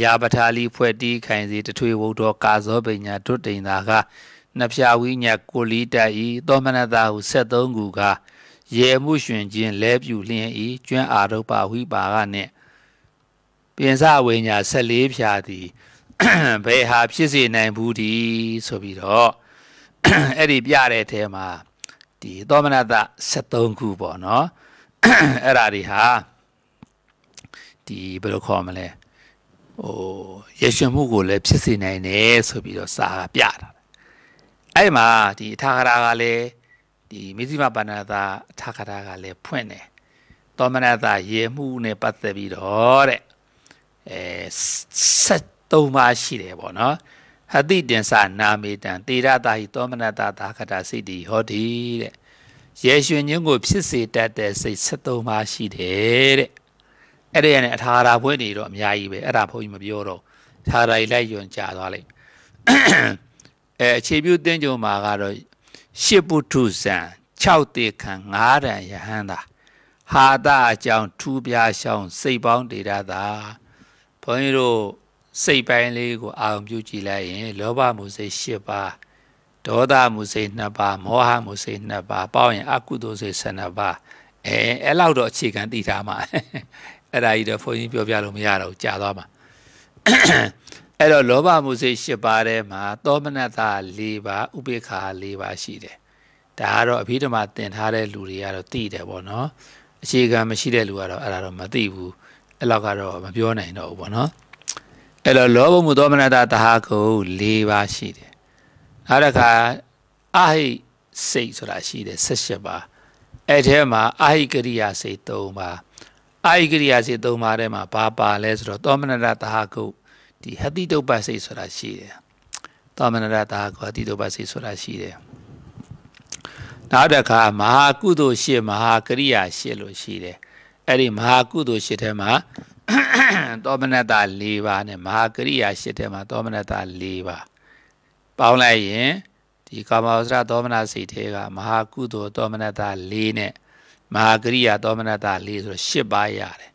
ယာပထာလီဖွဲ့တီးခိုင်စီတထွေဝုဒ္ဓော ကာဇောပညာဒုတိန်တာကနှဖျာဝိညာကိုလီတိုက်ဤသောမနတာဟု73ခုကရေမှုရှင်ချင်းလဲပြူလျင်ဤကျွမ်းအာရုပဝိပါကနှင့်ပြင်စဝိညာ14ဖြာသည်ဘယ်ဟာဖြစ်စေနိုင်ဘူးဒီဆိုပြီးတော့အဲ့ဒီပြတဲ့အထဲမှာဒီသောမနတ73ခုပေါ့နော်အဲ့ဓာတွေဟာဒီဘယ်လိုခေါ်မလဲဟိုရရှင်မှုကိုလည်းဖြစ်စေနိုင်တယ်ဆိုပြီးတော့စာပြတာအဲ့မှာဒီအထာဂရာကလည်းဒီမေဇိမပါဏတာအထာဂရာကလည်းဖွင့်တယ်သောမနတာရေမှုနဲ့ပတ်သက်ပြီးတော့တဲ့အဲဆက်သုံးပါရှိတယ်ပေါ့နော်ဟတိတင်္ဆနာမေတံတေရတာဟိသောမနတာသာခတာစိတ္တိဟောတိတဲ့ရေရွှင်ခြင်းကိုဖြစ်စေတတ်တဲ့စိတ်73ပါးရှိတယ်တဲ့အဲ့ဒီကနေအထာရာဖွင့်နေတော့အများကြီးပဲအဲ့ဒါဘုန်းကြီးမပြောတော့ထာရာကြီးလိုက်ယွန်ကြာသွားလိုက်အဲအခြေပြုတင်းကြုံမှာကတော့ရှစ်ပုထုဇံ6တေခံ9တန်ယဟန်သာဟာတာအကြောင်းထူးပြားရှောင်းစိတ်ပေါင်းဒေတာသာဘုန်းကြီးတို့စိတ်ပိုင်းလေးကိုအာရုံပြုကြည့်လိုက်ရင် လောဘမှုစိတ်၈ပါးဒေါသမူစိတ်နှစ်ပါးမောဟမူစိတ်နှစ်ပါးပေါင်းရင်အကုသိုလ်စိတ်12ပါးအဲအဲ့လောက်တော့အခြေခံသိထားမှာအဲ့ဒါကြီးတော့ဘုန်းကြီးပြောပြလို့မရတော့ကြာသွားမှာအဲ့တော့လောဘမူစိတ်8ပါးထဲမှာ သောမနတ4ပါးဥပေက္ခာ4ပါးရှိတယ်ဒါကတော့အဘိဓမ္မာသင်ထားတဲ့လူတွေကတော့သိတယ်ပေါ့နော်အခြေခံမရှိတဲ့လူကတော့အဲ့ဒါတော့မသိဘူးအဲ့လောက်ကတော့မပြောနိုင်တော့ဘူးပေါ့နော်အဲ့တော့လောဘမူသောမနတတဟာကို4ပါးရှိတယ်နောက်တစ်ခါအဟိစိတ်ဆိုတာရှိတယ်18ပါအဲ့ထဲမှာအဟိကရိယာစိတ်3ပါအာယိကရိယာစေသုံးပါးထဲမှာဘာပါလဲဆိုတော့သောမနရတဟကုဒီဟတိတုပ္ပစိတ်ဆိုတာရှိတယ်။သောမနရတဟကုဟတိတုပ္ပစိတ်ဆိုတာရှိတယ်။နောက်တစ်ခါမဟာကုသိုလ်ရှိမဟာကရိယာရှိလို့ရှိတယ်။အဲ့ဒီမဟာကုသိုလ်ရှိထဲမှာသောမနတ၄ပါးနဲ့မဟာကရိယာရှိထဲမှာသောမနတ၄ပါးပေါင်းလိုက်ရင်ဒီကာမဝဇ္ဇသောမနစိတ်ထဲကမဟာကုသိုလ်သောမနတာ၄နဲ့မဟာကရိယာသောမနတာ၄ဆိုတော့၈ပါးရတယ်။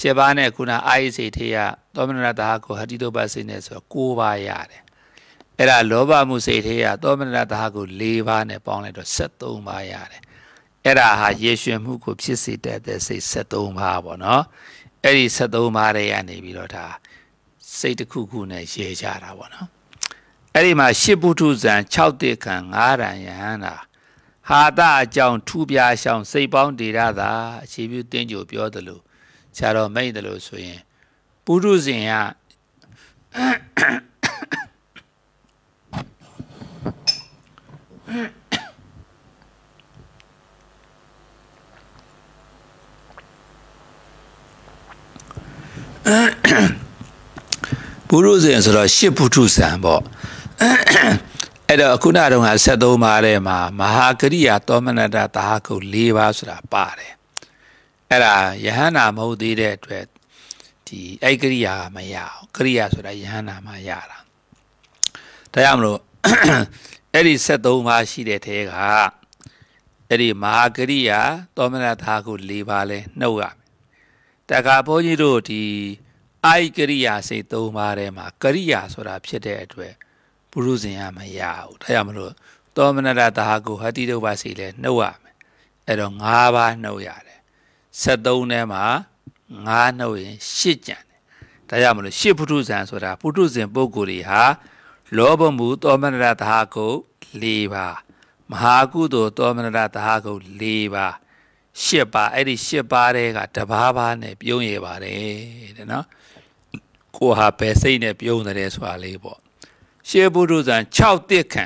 ၈ပါးနဲ့ခုနအာယိစိတ်ထဲကသောမနတာကိုဟတိတုပ္ပစိတ်နဲ့ဆိုတော့၉ပါးရတယ်။အဲ့ဒါလောဘမှုစိတ်ထဲကသောမနတာကို၄ပါးနဲ့ပေါင်းလိုက်တော့၁၃ပါးရတယ်။အဲ့ဒါဟာရေရွှင်မှုကိုဖြစ်စေတတ်တဲ့စိတ်၁၃ပါးပေါ့နော်။အဲ့ဒီ၁၃ပါးတွေကနေပြီးတော့ဒါစိတ်တစ်ခုခုနဲ့ရေကြတာပေါ့နော်။အဲ့ဒီမှာရှစ်ပုထုဇံ6တိခံ9တန်ယဟန္တာဟာတအကြောင်းထူပြားရှောင်စိတ်ပေါင်းဒေရသာအခြေပြုတင်းကြိုပြောသလိုခြားတော်မိတ်သလိုဆိုရင်ပုထုဇဉ်ကပုရုဇဉ်ဆိုတော့ရှစ်ပုထုဇံပေါ့အဲ့တော့ခုနတုန်းက73ပါးထဲမှာမဟာကရိယာသောမနတတာဟကု၄ပါးဆိုတာပါတယ်အဲ့ဒါယဟန္တာမဟုတ်သေးတဲ့အတွက်ဒီအဲ့ကရိယာမရအောင်ကရိယာဆိုတာယဟန္တာမှရတာဒါကြောင့်မလို့အဲ့ဒီ73ပါးရှိတဲ့ထဲကအဲ့ဒီမဟာကရိယာသောမနတာဟကု၄ပါးလဲနှုတ်ရမယ်တခါဘုန်းကြီးတို့ဒီအိုက်ကရိယာစိတ်၃ပါးထဲမှာကရိယာဆိုတာဖြစ်တဲ့အတွက်ပုရုဇဉ်ကမရဘူးဒါကြောင့်မလို့သောမနတတဟာကိုဟတိတုပ္ပစီလဲနှုတ်ရမယ်အဲ့တော့၅ပါးနှုတ်ရတယ်73ထဲမှာ၅နှုတ်ရင်၈ကြံတယ်ဒါကြောင့်မလို့၈ပုထုဇဉ်ဆိုတာ ပုထုဇဉ်ပုဂ္ဂိုလ်တွေဟာ လောဘမှု သောမနတတဟာကို၄ပါးမဟာကုသိုလ်သောမနတတဟာကို၄ပါး၈ပါးအဲ့ဒီ၈ပါးတဲကတဘာဘာနဲ့ပြုံးရပါတယ်တဲ့နော်ကိုဟာဘယ်စိတ်နဲ့ပြုံးတယ်ဆိုတာလေးပေါ့ရှေးဘုရုဇံ6တိခံ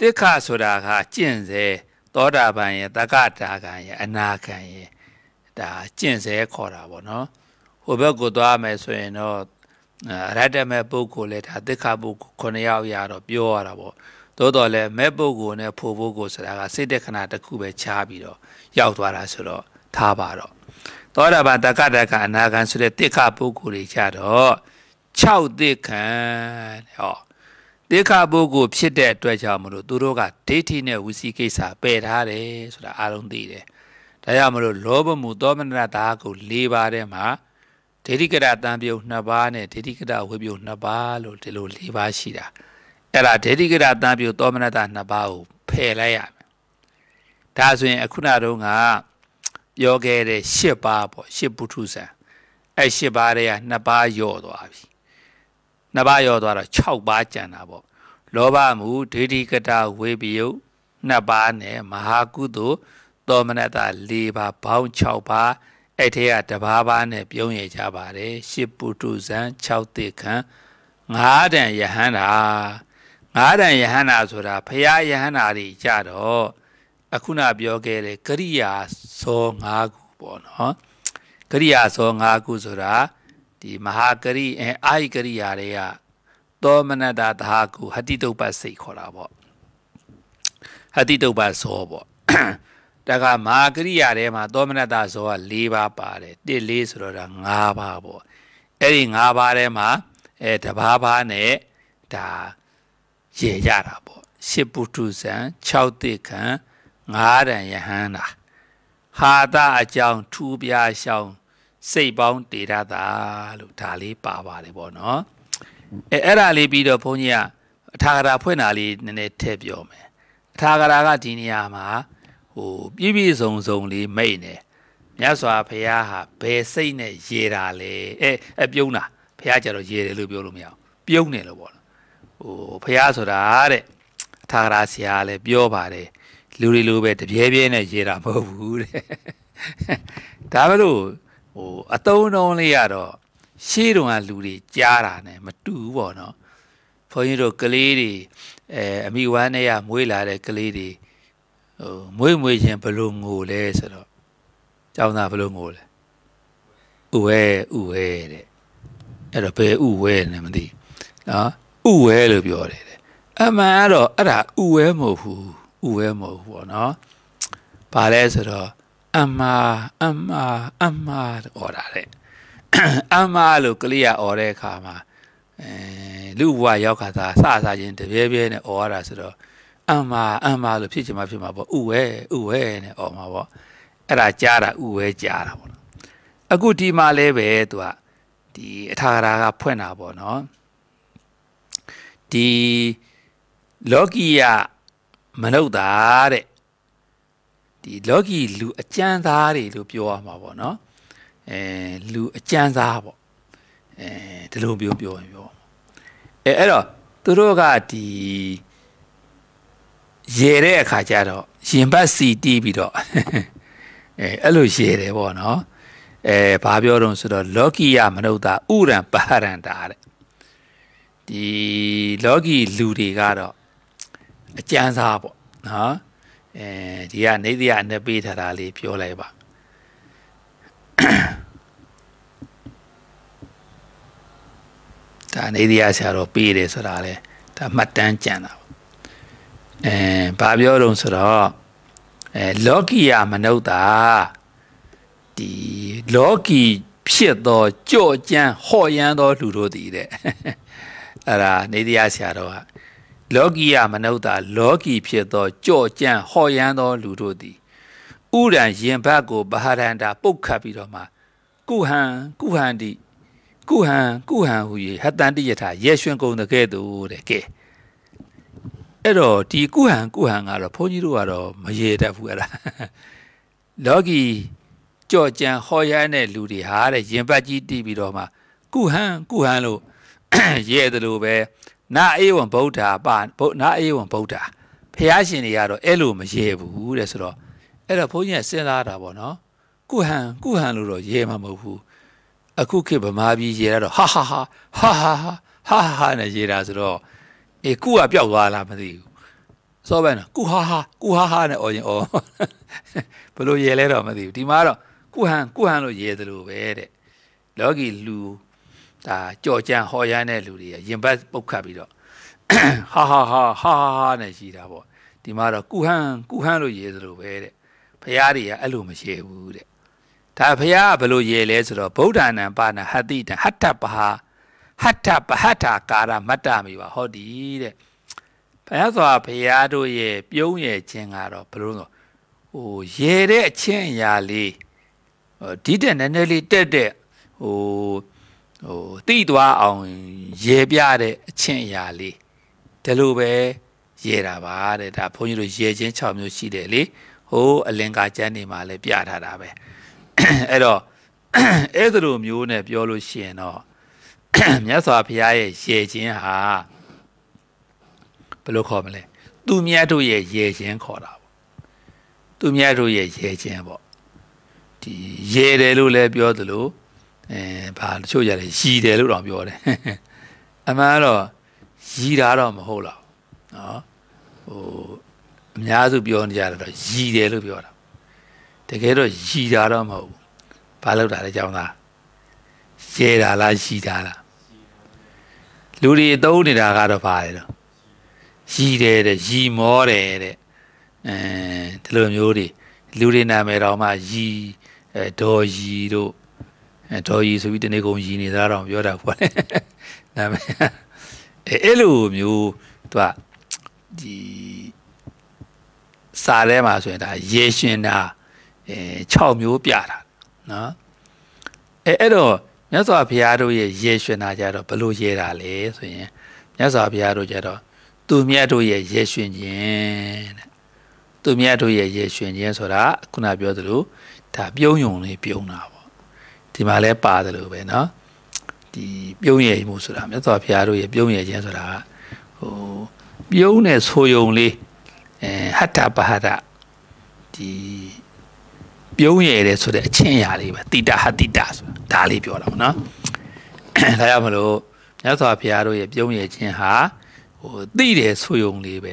တိခဆိုတာကကျင့်စေသောတာပန်ရဲ့တက္ကတာကံရဲ့အနာခံရဲ့ဒါကျင့်စေခေါ်တာပေါ့နော်ဟိုဘက်ကိုသွားမယ်ဆိုရင်တော့ရတ္တမဲ့ပုဂ္ဂိုလ်လည်းဒါတိခပုဂ္ဂိုလ်ခုနှစ်ယောက်ရတော့ပြောရတာပေါ့သို့တော်လည်းမဲ့ပုဂ္ဂိုလ်နဲ့ဖို့ပုဂ္ဂိုလ်ဆိုတာကစိတ်တက္ခဏာတစ်ခုပဲခြားပြီးတော့ရောက်သွားတာဆိုတော့ထားပါတော့သောတာပန်တက္ကတကအနာခံဆိုတဲ့တိခပုဂ္ဂိုလ်တွေကြတော့6တိခံတဲ့ဟောတေခါဘိုးကိုဖြစ်တဲ့အတွက်ကြောင့်မလို့သူတို့ကဒိဋ္ဌိနဲ့ဝစီကိစ္စပယ်ထားတယ်ဆိုတာအားလုံးသိတယ်။ဒါကြောင့်မလို့လောဘမှုသောမနတတာကို၄ပါးထဲမှာဒိဋ္ဌိကရတံပြုတ်၂ပါးနဲ့ဒိဋ္ဌိကရဝေပြုတ်၂ပါးလို့ဒီလို၄ပါးရှိတာ။အဲ့ဒါဒိဋ္ဌိကရတံပြုတ်သောမနတတာ၂ပါးကိုဖယ်လိုက်ရမယ်။ဒါဆိုရင် အခုနတုန်းကပြောခဲ့တဲ့၈ပါးပေါ့၈ပုထုဇံအဲ့၈ပါးတွေက၂ပါးယော့သွားပြီ။နှစ်ပါးရောသွားတော့6ပါးကြံတာပေါ့လောဘမူဒိဋ္ဌိကတာဝေပယုတ်နှစ်ပါးနဲ့မဟာကုသိုလ်သောမနတ၄ပါးဘောင်း6ပါးအဲ့ထဲကတပါးပါးနဲ့ပြုံးရကြပါတယ်ရှစ်ပုထုဇံ6တိခံ9တန်ယဟန္တာ9တန်ယဟန္တာဆိုတာဖရာယဟန္တာတွေကြတော့အခုနပြောခဲ့တဲ့ကရိယာဇော9ခုပေါ့နော်ကရိယာဇော9ခုဆိုတာဒီမဟာကရိအာယကရိယာတွေကသောမနတာတဟာကုဟတိတုပ္ပစိတ်ခေါ်တာပေါ့ဟတိတုပ္ပဇောပေါ့တခါမဟာကရိယာထဲမှာသောမနတာဇောက၄ပါးပါတယ်၁၄ဆိုတော့ဒါ၅ပါးပေါ့အဲ့ဒီ၅ပါးထဲမှာအဲတဘာဘာနဲ့ဒါရေရတာပေါ့ရှစ်ပုထုဇံ6တိခံ9တန်ယဟန်တာဟာတာအကြောင်းထူပြားရှောင်းစိတ်ပေါင်းတည်ရတာလို့ဒါလေးပါပါတယ်ပေါ့နော်အဲအဲ့ဒါလေးပြီးတော့ဘုန်းကြီးကအထာဂရာဖွင့်တာလေးနည်းနည်းထည့်ပြောမယ်အထာဂရာကဒီနေရာမှာဟိုပြည့်ပြည့်စုံစုံလေးမိတ်နေမြတ်စွာဘုရားဟာဘယ်စိတ်နဲ့ရေတာလဲအဲအပြုံးတာဘုရားကျတော့ရေတယ်လို့ပြောလို့မရအောင်ပြုံးတယ်လို့ပေါ့ဟိုဘုရားဆိုတာတဲ့အထာဂရာဆရာလည်းပြောပါတယ်လူတွေလိုပဲတပြဲပြဲနဲ့ရေတာမဟုတ်ဘူးတဲ့ဒါပဲလို့ဟိုအတုံးတုံးလေးရတော့ရှေးတုန်းကလူတွေကြားတာနဲ့မတူဘူးပေါ့နော်ဘုန်းကြီးတို့ကလေးတွေအဲအမိဝမ်းနဲ့ရမွေးလာတဲ့ကလေးတွေဟိုမွေးမွေးချင်းဘလို့ငိုလဲဆိုတော့ကျောင်းသားဘလို့ငိုလဲဥဝဲဥဝဲတဲ့အဲ့တော့ဘယ်ဥဝဲနဲ့မသိနော်ဥဝဲလို့ပြောတယ်တဲ့အမှန်ကတော့အဲ့ဒါဥဝဲမဟုတ်ဘူးဥဝဲမဟုတ်ဘူးပေါ့နော်ဘာလဲဆိုတော့အမအမအမအော်တာတဲ့အမလို့ကလေးကအော်တဲ့အခါမှာအဲလူဘဝရောက်ခါသာစစချင်းတပြဲပြဲနဲ့အော်ရတာဆိုတော့အမအမလို့ဖြစ်ချင်မှဖြစ်မှာပေါ့ဥဝဲဥဝဲနဲ့အော်မှာပေါ့အဲ့ဒါကြားတာဥဝဲကြားတာပေါ့အခုဒီမှာလဲပဲသူကဒီအထာရာက ဖွင့်တာပေါ့နော်ဒီလောကီယမနုဿာတဲ့ဒီလောကီလူအကျမ်းသားတွေလို့ပြောရမှာပေါ့နော်အဲလူအကျမ်းသားပေါ့အဲဒီလိုမျိုးပြောရင်ပြောအဲအဲ့တော့သူတို့ကဒီရေတဲ့အခါကျတော့ရင်ဘတ်စီတီးပြီးတော့အဲအဲ့လိုရေတယ်ပေါ့နော်အဲဘာပြောတော့ဆိုတော့လောကီယမနုဿဥရံပါရန္တာတဲ့ဒီလောကီ လူတွေကတော့အကျမ်းစားပေါ့နော်အဲဒီကနေသရအနေပေးထားတာလေးပြောလိုက်ပါဒါနေသရဆရာတော်ပေးတယ်ဆိုတာလေဒါမှတ်တမ်းကြံတာပေါ့အဲဘာပြောတော့ဆိုတော့အဲလောကီယာမနုဿာဒီလောကီ ဖြစ်သောကြော့ကြံဟော့ရမ်းသောလူတို့သည်တဲ့အဲ့ဒါနေသရဆရာတော်ကလောကီယမနုဿာလောကီဖြစ်သောကြော့ကြံ့ဟော်ရမ်းသောလူတို့သည်ဥရံရင်ဘတ်ကိုဗဟာရန္တာပုတ်ခတ်ပြီးတော့မှကုဟံကုဟံတိကုဟံကုဟံဟူ၍ဟတန်တိယထာရေရွှင်ကုန်တကဲ့သို့တဲ့ကဲအဲ့တော့ဒီကုဟံကုဟံကတော့ဘုန်းကြီးတို့ကတော့မရေတတ်ဘူးအဲ့ဒါလောကီ ကြော့ကြံဟော်ရမ်းတဲ့လူတွေဟာတဲ့ရင်ဘတ်ကြီးတီးပြီးတော့မှကုဟံကုဟံလို့ရဲတယ်လို့ပဲနာအေဝံဗုဒ္ဓပါနာအေဝံဗုဒ္ဓဖះရှင်တွေကတော့အဲ့လိုမရေဘူးတဲ့ဆိုတော့အဲ့တော့ဘုန်းကြီးကစဉ်းစားတာပေါ့နော်ကုဟန်ကုဟန်လို့တော့ရေမှာမဟုတ်ဘူးအခုခေတ်ဗမာပြည်ရေတာတော့ဟာဟာဟာဟာဟာဟာဟာနဲ့ရေတာဆိုတော့အေးကုကပျောက်သွားလားမသိဘူးစောပဲနော်ကုဟာဟာကုဟာဟာနဲ့အော်ရင်အော်ဘလို့ရေလဲတော့မသိဘူးဒီမှာတော့ကုဟန်ကုဟန်လို့ရေသလိုပဲတဲ့လောကီလူဒါကြော်ကြံဟော်ရမ်းတဲ့လူတွေရင်ဘတ်ပုတ်ခတ်ပြီးတော့ဟာဟာဟာဟာဟာနဲ့ရှိတာပေါ့ဒီမှာတော့ကုဟန်ကုဟန်လို့ရေးသလိုပဲတဲ့ဖះတွေကအဲ့လိုမရှိဘူးတဲ့ဒါဖះကဘယ်လိုရေးလဲဆိုတော့ဗုဒ္ဓနာပါဏဟတိတဟတ္တပဟာဟတ္တပဟတ္တာကာရမတ္တမိပါဟောဒီတဲ့ဖះဆိုတာဖះတို့ရဲ့ပြုံးရဲ့ခြင်းကတော့ဘယ်လိုလဲဟိုရေတဲ့အချင်းအရာလေးဒီတဲ့နည်းနည်းလေးတက်တဲ့ဟိုဟိုတိသွားအောင် ရေပြတဲ့အချင်းအရာလေးဒီလိုပဲရေတာပါတဲ့ဒါဘုန်းကြီးတို့ရေချင်း6မျိုး ရှိတယ်လေဟိုအလင်္ကာကျမ်းနေမှာလည်းပြထားတာပဲအဲ့တော့အဲ့ဒီလိုမျိုးနဲ့ပြောလို့ရှိရင်တော့မြတ်စွာဘုရားရဲ့ရေချင်းဟာဘယ်လိုခေါ်မလဲသူမြတ်တို့ရဲ့ရေချင်းခေါ်တာပေါ့သူမြတ်တို့ရဲ့ရေချင်းပေါ့ဒီရေတယ်လို့လည်းပြောသလိုအဲဘာတချို့ကြတယ်ရီတယ်လို့တော့ပြောတယ်အမှန်တော့ရီတာတော့မဟုတ်တော့နော်ဟိုအများစုပြောနေကြတာတော့ရီတယ်လို့ပြောတာတကယ်တော့ရီတာတော့မဟုတ်ဘူးဘာလို့တာလဲကြောင်းသားရဲတာလားရီတာလားလူတွေသုံးနေတာကတော့ပါတယ်တော့ရီတယ်တဲ့ရီမောတယ်တဲ့အဲဒီလိုမျိုးတွေလူတွေနာမည်တော်မှရီဒေါ်ရီတို့အဲဒေါ်ရီဆိုပြီးတနေ့ကုန်ရီနေသားတော့ပြောတာပေါ့လေနာမည်အဲအဲ့လိုမျိုးသူကဒီစာထဲမှာဆိုရင်ဒါရေရှင်တာအဲ6မျိုးပြတာနော်အဲအဲ့တော့မြတ်စွာဘုရားတို့ရဲ့ရေရှင်တာကြတော့ဘလို့ရေတာလဲဆိုရင်မြတ်စွာဘုရားတို့ကြတော့သူမြတ်တို့ရဲ့ရေရှင်ခြင်းတဲ့သူမြတ်တို့ရဲ့ရေရှင်ခြင်းဆိုတာ ခုနပြောသလိုဒါပြုံးယုံလေးပြုံးတာပေါ့ဒီမှာလဲပါတယ်လို့ပဲเนาะဒီပြုံးရည်မှုဆိုတာမြတ်စွာဘုရားတို့ရဲ့ပြုံးရည်ခြင်းဆိုတာကဟိုပြုံးတဲ့ဆိုယုံလေးအဲဟတ္တပဟရဒီပြုံးရည်တယ်ဆိုတဲ့အချင်းအရာလေးပဲတိတဟတိတဆိုတာဒါလေးပြောတာပေါ့เนาะဒါရမလို့မြတ်စွာဘုရားတို့ရဲ့ပြုံးရည်ခြင်းဟာဟိုတိတယ်ဆိုယုံလေးပဲ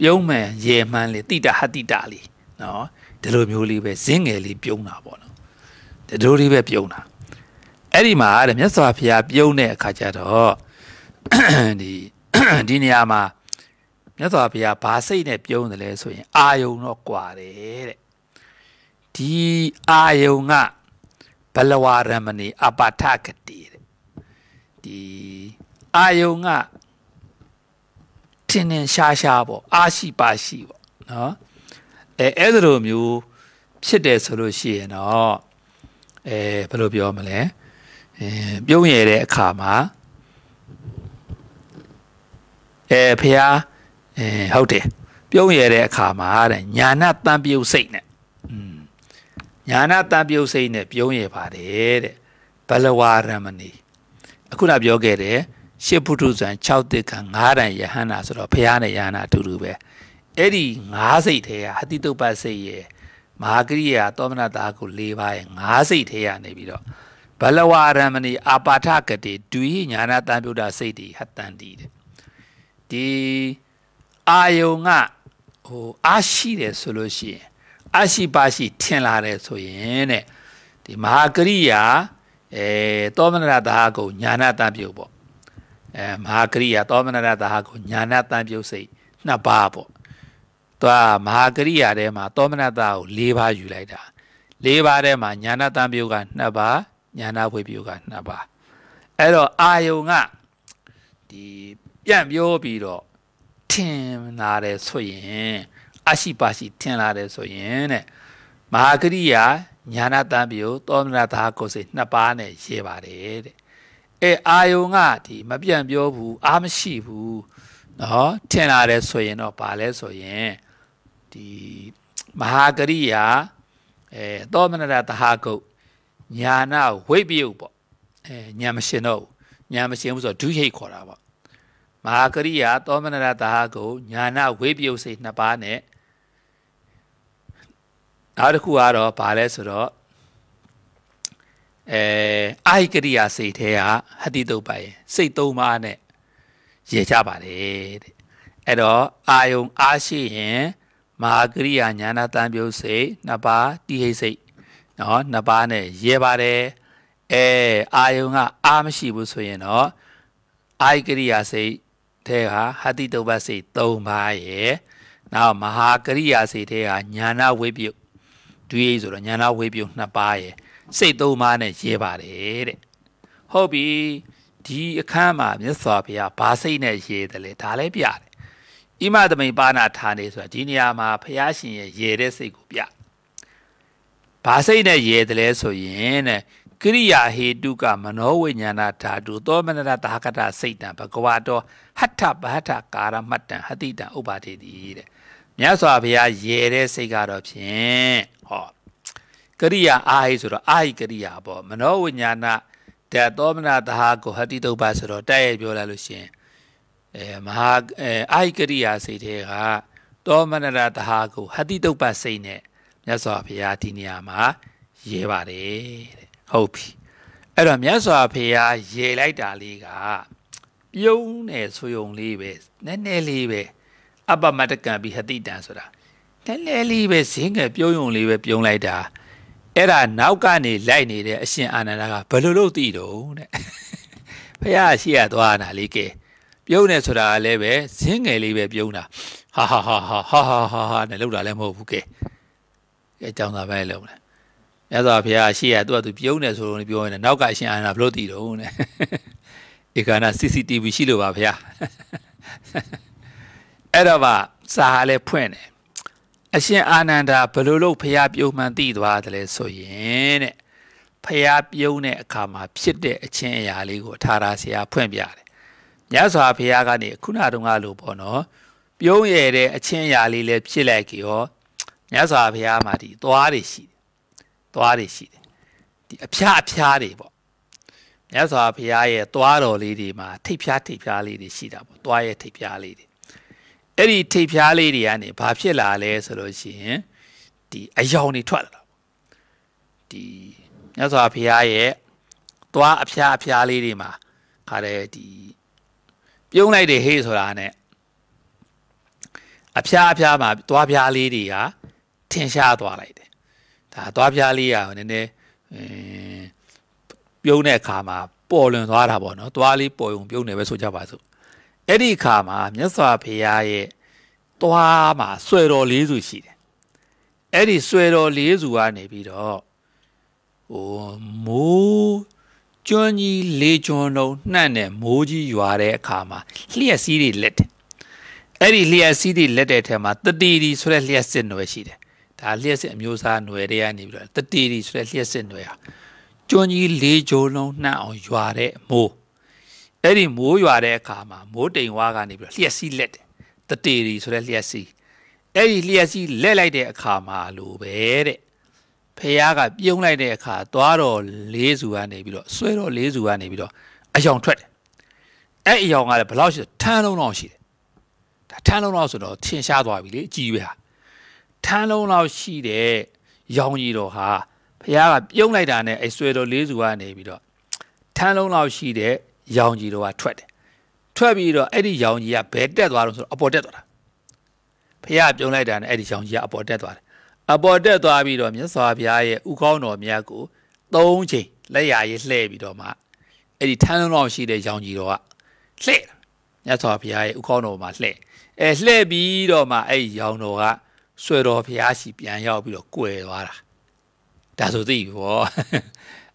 ပြုံးမှန်ရည်မှန်လေးတိတဟတိတလေးเนาะဒီလိုမျိုးလေးပဲဇင်းငယ်လေးပြုံးတာပေါ့เนาะဒိုးလေးပဲပြုံးတာအဲ့ဒီမှာတဲ့မြတ်စွာဘုရားပြုံးတဲ့အခါကျတော့ဒီဒီနေရာမှာမြတ်စွာဘုရားဘာစိတ်နဲ့ပြုံးတယ်လဲဆိုရင်အာယုံတော့ကွာတယ်တဲ့ဒီအာယုံကဘလဝရမဏီအပါထကတိတဲ့ဒီအာယုံကတင်းတင်းရှားရှားပေါ့အာရှိပါရှိပေါ့နော်အဲအဲ့လိုမျိုး ဖြစ်တယ်ဆိုလို့ရှိရင်တော့အဲဘယ်လိုပြောမလဲအဲပြုံးရတဲ့အခါမှာအဲဖះအဲဟုတ်တယ်ပြုံးရတဲ့အခါမှာတဲ့ညာနာတန်ပြုတ်စိတ်နဲ့ညာနာတန်ပြုတ်စိတ်နဲ့ပြုံးရပါတယ်တဲ့ဘလဝရမဏီအခုနပြောခဲ့တယ်ရှစ်ဖုထုဇံ6တိကံ9တန်ယဟန္တာဆိုတော့ဖះနဲ့ယဟန္တာအတူတူပဲအဲ့ဒီ၅စိတ်ထဲကဟတိတုပ္ပစိတ်ရဲ့မဟာကရိယာသောမနတာကု၄ပါးရဲ့၅စိတ်ထဲရနေပြီးတော့ဘလဝရမဏီအာပါထကတိဒွိညာနာတံပြုတာစိတ်တီဟတန်တီတဲ့ဒီအာယုံကဟိုအာရှိတယ်ဆိုလို့ရှိရင်အာရှိပါရှိထင်လာတယ်ဆိုရင်တဲ့ဒီမဟာကရိယာအဲသောမနတာကုညာနာတံပြုပေါ့အဲမဟာကရိယာသောမနတာကုညာနာတံပြုစိတ်နှစ်ပါးပေါ့သူကမဟာကရိယာထဲမှာသောမနတကို၄ပါးယူလိုက်တာ၄ပါးထဲမှာညာဏတံပြုက2ပါးညာဏဝေပြုက2ပါးအဲ့တော့အာယုံကဒီပြန့်ပြောပြီးတော့ထင်လာတယ်ဆိုရင်အရှိပါရှိထင်လာတယ်ဆိုရင်တဲ့မဟာကရိယာညာဏတံပြုသောမနတကိုစေ2ပါးနဲ့ရေးပါတယ်တဲ့အဲအာယုံကဒီမပြန့်ပြောဘူးအာမရှိဘူးเนาะထင်လာတယ်ဆိုရင်တော့ပါလဲဆိုရင်ဒီမဟာကရိယာအဲသောမနတသဟာကုတ်ညာနာဝိပယုတ်ပေါ့အဲညာမရှင်တော့ညာမရှင်ဘူးဆိုတော့ဒုဟိတ်ခေါ်တာပေါ့မဟာကရိယာသောမနတသဟာကုတ်ညာနာဝိပယုတ်စိတ်နှစ်ပါးနဲ့နောက်တစ်ခုကတော့ဗာလဲဆိုတော့အဲအာဟိကရိယာစိတ်ထဲကဟတိတုပ္ပယစိတ်သုံးပါးနဲ့ရေချပါတယ်တဲ့အဲ့တော့အာယုံအားရှိရင်မဟာကရိယာညာနာတန်ပြုတ်စိတ်နှစ်ပါးတိဟိတ်စိတ်နော်နှစ်ပါးနဲ့ရဲပါတယ်အဲအာယုံကအာမရှိဘူးဆိုရင်တော့အာယကရိယာစိတ်ထဲဟာဟတိတုပ္ပစိတ်၃ပါးရဲ့နောက်မဟာကရိယာစိတ်ထဲဟာညာနာဝိပယုဒွေဆိုတော့ညာနာဝိပယုနှစ်ပါးရဲ့စိတ်၃ပါးနဲ့ရဲပါတယ်တဲ့ဟုတ်ပြီဒီအခန်းမှာမြတ်စွာဘုရားဘာစိတ်နဲ့ရေးတယ်လဲဒါလည်းပြတယ်ဣမသမိပါဏဌာနေဆိုတာဒီနေရာမှာဖះရှင်ရဲ့ရေတဲ့စိတ်ကိုပြဘာစိတ်နဲ့ရေတယ်လဲဆိုရင်တဲ့ကိရိယာဟေတုကမနောဝိညာဏဓာတုသောမနတသာကတစိတ်တံဘဂဝတော ဟထဗဟထကာရမတ္တံဟတိတံဥပါတိတိတဲ့မြတ်စွာဘုရားရေတဲ့စိတ်ကတော့ဖြင့်ဟောကိရိယာအာဟိဆိုတော့အာဟိကိရိယာပေါ့မနောဝိညာဏဓာသောမနတဟာကိုဟတိတုပ္ပါဆိုတော့တိုက်ရိုက်ပြောလိုက်လို့ရှင်အဲမဟာအာဟိကရိယာစိတ်ထဲကသောမနရတဟာကိုဟတိတုပ္ပစိတ်နဲ့မြတ်စွာဘုရားဒီနေရာမှာရေးပါတယ်တဲ့ဟုတ်ပြီအဲ့တော့မြတ်စွာဘုရားရေးလိုက်တာလေးကပြုံးနဲ့ဆိုယုံလေးပဲနည်းနည်းလေးပဲအပမတကံပြီးဟတိတံဆိုတာနည်းနည်းလေးပဲဈေးငယ်ပြုံးယုံလေးပဲပြုံးလိုက်တာအဲ့ဒါနောက်ကနေလိုက်နေတဲ့အရှင်အာနန္ဒာကဘယ်လိုလုပ်သိတုံးတဲ့ဘုရားရှိရသွားတာလေးကဲပြုံးနေဆိုတာကလည်းပဲဇင်းငယ်လေးပဲပြုံးတာဟာဟာဟာဟာဟာဟာဟာဟာနဲ့လောက်တာလည်းမဟုတ်ဘူးကဲအဲကြောင့်သာပဲလုံးလဲမြတ်စွာဘုရားရှေ့ကသူ့အတူပြုံးနေဆိုလို့ပြောနေနောက်ကအရှင်အာနာဘလို့တည်တော့နဲ့ဧကနာ CCTV ရှိလို့ပါဘုရားအဲ့တော့ပါစာလည်းဖွင့်တယ်အရှင်အာနန္ဒာဘလို့လို့ဘုရားပြုံးမှန်သိသွားတယ်လဲဆိုရင်တဲ့ဖျားပြုံးတဲ့အခါမှာဖြစ်တဲ့အချင်းအရာလေးကိုအထာရာဆရာဖွင့်ပြတယ်မြတ်စွာဘုရားကနေခုနတုန်းကလိုပေါ့နော်ပြုံးရတဲ့အချင်းအရာလေးလည်းဖြစ်လိုက်ကြရောမြတ်စွာဘုရားမှာဒီသွားတွေရှိတယ်သွားတွေရှိတယ်ဒီအဖျားအဖျားတွေပေါ့မြတ်စွာဘုရားရဲ့သွားတော်လေးတွေမှာထိပ်ဖျားထိပ်ဖျားလေးတွေရှိတာပေါ့သွားရဲ့ထိပ်ဖျားလေးတွေအဲ့ဒီထိပ်ဖျားလေးတွေကနေဘာဖြစ်လာလဲဆိုလို့ရှိရင်ဒီအယောင်တွေထွက်လာတာပေါ့ဒီမြတ်စွာဘုရားရဲ့သွားအဖျားအဖျားလေးတွေမှာခါတဲ့ဒီပြုံးလိုက်တယ်ဟေးဆိုတာနဲ့အဖျားအဖျားမှာ သွားဖျားလေးတွေဟာထင်ရှားသွားလိုက်တယ်ဒါသွားဖျားလေးကနည်းနည်းပြုံးတဲ့အခါမှာပေါ်လွင်သွားတာပေါ့နော်သွားလေးပေါ်ုံပြုံးနေပဲဆိုကြပါစို့အဲ့ဒီအခါမှာမြတ်စွာဘုရားရဲ့သွားမှာဆွဲတော်လေးစုရှိတယ်အဲ့ဒီဆွဲတော်လေးစုကနေပြီးတော့ဟိုမိုးကျွန်းကြီးလေးကျွန်းလုံးနှံ့နဲ့မိုးကြီးရွာတဲ့အခါမှာလျှက်စီးတွေလက်တယ်အဲ့ဒီလျှက်စီးတွေလက်တဲ့ထဲမှာတတိတီဆိုတဲ့လျှက်စစ်နွယ်ရှိတယ်ဒါလျှက်စစ်အမျိုးအစားနွယ်တွေကနေပြီးတော့တတိတီဆိုတဲ့လျှက်စစ်နွယ်ဟာကျွန်းကြီးလေးကျွန်းလုံးနှံ့အောင်ရွာတဲ့မိုးအဲ့ဒီမိုးရွာတဲ့အခါမှာမိုးတိမ်ဝါကနေပြီးတော့လျှက်စီးလက်တယ်တတိတီဆိုတဲ့လျှက်စီးအဲ့ဒီလျှက်စီးလက်လိုက်တဲ့အခါမှာလိုပဲတဲ့ဖះကပြုံးလိုက်တဲ့အခါသွားတော်လေးစုကနေပြီးတော့ဆွဲတော်လေးစုကနေပြီးတော့အယောင်ထွက်တယ်အဲ့အယောင်ကလည်းဘလောက်ရှိထန်းလုံးလောက်ရှိတယ်ဒါထန်းလုံးလောက်ဆိုတော့ထင်ရှားသွားပြီလေအကြီးပဲဟာထန်းလုံးလောက်ရှိတဲ့ရောင်ကြီးတော်ဟာဖះကပြုံးလိုက်တာနဲ့အဆွဲတော်လေးစုကနေပြီးတော့ထန်းလုံးလောက်ရှိတဲ့ရောင်ကြီးတော်ကထွက်တယ်ထွက်ပြီးတော့အဲ့ဒီရောင်ကြီးကဘယ်တက်သွားတော့ဆိုတော့အပေါ်တက်သွားတာဖះပြုံးလိုက်တာနဲ့အဲ့ဒီရောင်ကြီးကအပေါ်တက်သွားတယ်အပေါ်တက်သွားပြီးတော့မြတ်စွာဘုရားရဲ့ဥကောင်းတော်မြတ်ကို၃ချိန်လက်ရာရေးလှည့်ပြီးတော့မှအဲ့ဒီထန်းလုံးတော်ရှိတဲ့ရောင်ကြီးတော်ကလှည့်မြတ်စွာဘုရားရဲ့ဥကောင်းတော်မှာလှည့်အဲလှည့်ပြီးတော့မှအဲ့ဒီရောင်တော်ကဆွေတော်ဘုရားရှိပြန်ရောက်ပြီးတော့ကွယ်သွားတာဒါဆိုသိပြီဗော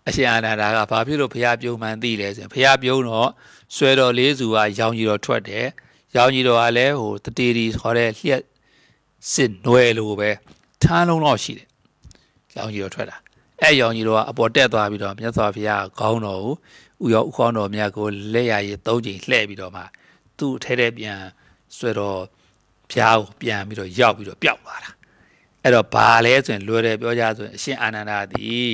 အရှင်အာနန္ဒာကဘာဖြစ်လို့ဘုရားပြုံးမှန်သိလဲဆိုရင်ဘုရားပြုံးတော့ဆွေတော်လေးစုကရောင်ကြီးတော်ထွက်တယ်ရောင်ကြီးတော်ကလည်းဟိုတတေတီခေါ်တဲ့လျှက်စစ်နွယ်လိုပဲထန်းလုံးလောက်ရှိတယ်ရောင်ကြီးတော်ထွက်လာအဲ့ရောင်ကြီးတော်ကအပေါ်တက်သွားပြီးတော့မြတ်စွာဘုရားခေါင်းတော်ကိုဥရောဥခေါင်းတော်မြတ်ကိုလက်ရည်သုံးကြိမ်လှည့်ပြီးတော့မှသူ့ထဲထဲပြန်ဆွဲတော့ဘုရားကိုပြန်ပြီးတော့ရောက်ပြီးတော့ပျောက်သွားတာအဲ့တော့ဘာလဲဆိုရင်လွယ်တယ်ပြောကြဆိုရင်အရှင်အာနန္ဒာသည်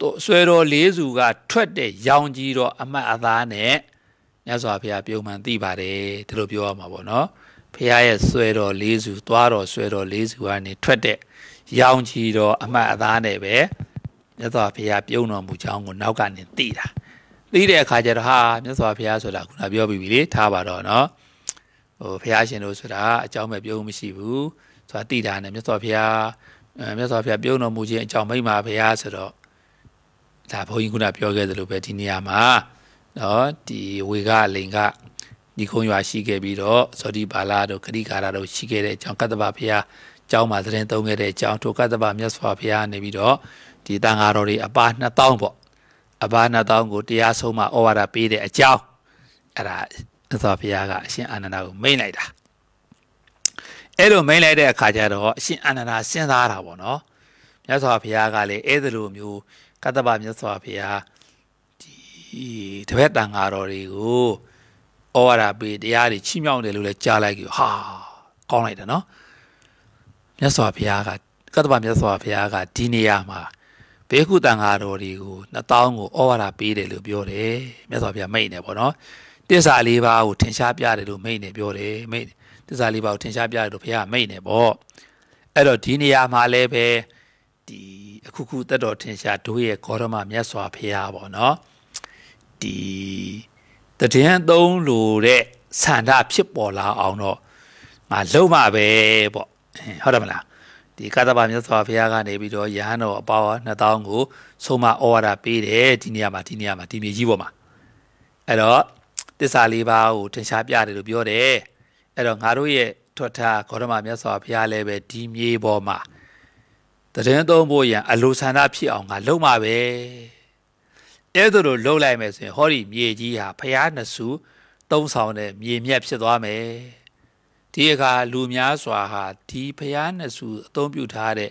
တို့ဆွဲတော်လေးစုကထွက်တဲ့ရောင်ကြီးတော်အမတ်အသားနဲ့မြတ်စွာဘုရားပြုံမှန်သိပါတယ်ဒီလိုပြောရမှာပေါ့နော်ဖះရဲ့ဆွဲတော်၄စုသွားတော်ဆွဲတော်၄စုကနေထွက်တဲ့ရောင်ချီတော်အမှတ်အသားနဲ့ပဲမြတ်စွာဘုရားပြုံးတော်မူကြောင်းကိုနောက်ကနေသိတာသိတဲ့အခါကျတော့ဟာမြတ်စွာဘုရားဆိုတာခုနပြောပြီးပြီလေထားပါတော့เนาะဟိုဘုရားရှင်တို့ဆိုတာအကြောင်းပဲပြုံးမရှိဘူးဆိုတာသိတာနဲ့မြတ်စွာဘုရားမြတ်စွာဘုရားပြုံးတော်မူခြင်းအကြောင်းမိမ့်ပါဘုရားဆိုတော့ဒါဘုန်းကြီးခုနပြောခဲ့သလိုပဲဒီနေရာမှာเนาะဒီဝေကလိန်ကညီကုန်းရွာရှိခဲ့ပြီးတော့ဇော်ဒီပါလာတို့ခရီးကာရာတို့ရှိခဲ့တဲ့အကြောင်းကတ္တဗဘုရားကျောင်းမှာသတင်းသုံးခဲ့တဲ့အကြောင်းထိုကတ္တဗမြတ်စွာဘုရားနေပြီးတော့ဒီတန်ဃာတော်တွေအပါ2000ပေါ့အပါ2000ကိုတရားဆုံးမဩဝါဒပေးတဲ့အကြောင်းအဲ့ဒါသောဘုရားကအရှင်အာနန္ဒာကိုမိန်လိုက်တာအဲ့လိုမိန်လိုက်တဲ့အခါကျတော့အရှင်အာနန္ဒာစဉ်းစားတာပေါ့နော်မြတ်စွာဘုရားကလည်းအဲ့ဒီလိုမျိုးကတ္တဗမြတ်စွာဘုရားဒီတပည့်တန်ဃာတော်တွေကိုဩဝါဒပေးတရားတွေချီးမြှောက်တယ်လို့လည်းကြားလိုက်ကြဟာကောင်းလိုက်တယ်နော်မြတ်စွာဘုရားကကတ္တဗမြတ်စွာဘုရားကဒီနေရာမှာဘေကုတန်ဃာတော်တွေကို2000ကိုဩဝါဒပေးတယ်လို့ပြောတယ်မြတ်စွာဘုရားမိတ်နေပေါ့နော်တစ္ဆာလေးပါးကိုထင်ရှားပြတယ်လို့မိတ်နေပြောတယ်မိတ်တစ္ဆာလေးပါးကိုထင်ရှားပြတယ်လို့ဘုရားမိတ်နေပေါ့အဲ့တော့ဒီနေရာမှာလည်းပဲဒီအခုခုတတ်တော်ထင်ရှားတို့ရဲ့ဂေါရမမြတ်စွာဘုရားပေါ့နော်ဒီတည်ံသုံးလိုတဲ့ဆန္ဒဖြစ်ပေါ်လာအောင်တော့ငါလုံးမပဲပေါ့ဟုတ်တယ်မလားဒီကသဗ္ဗမြတ်စွာဘုရားကနေပြီးတော့ယဟန်တော်အပါဝါ2000ကိုဆုံးမဩဝါဒပေးတယ်ဒီနေရာမှာဒီနေရာမှာဒီမြေကြီးပေါ်မှာအဲ့တော့တစ္ဆာလေးပါးကိုထင်ရှားပြတယ်လို့ပြောတယ်အဲ့တော့ငါတို့ရဲ့ထွတ်ထားဂေါတမမြတ်စွာဘုရားလည်းပဲဒီမြေပေါ်မှာတည်င်းသုံးဖို့ရန်အလိုဆန္ဒဖြစ်အောင်ငါလုံးမပဲအဲဒါလိုလှုပ်လိုက်မယ်ဆိုရင်ဟောဒီမြေကြီးဟာဖျားနှစုသုံးဆောင်တဲ့မြေမြတ်ဖြစ်သွားမယ်ဒီအခါလူများစွာဟာဒီဖျားနှစုအသုံးပြုထားတဲ့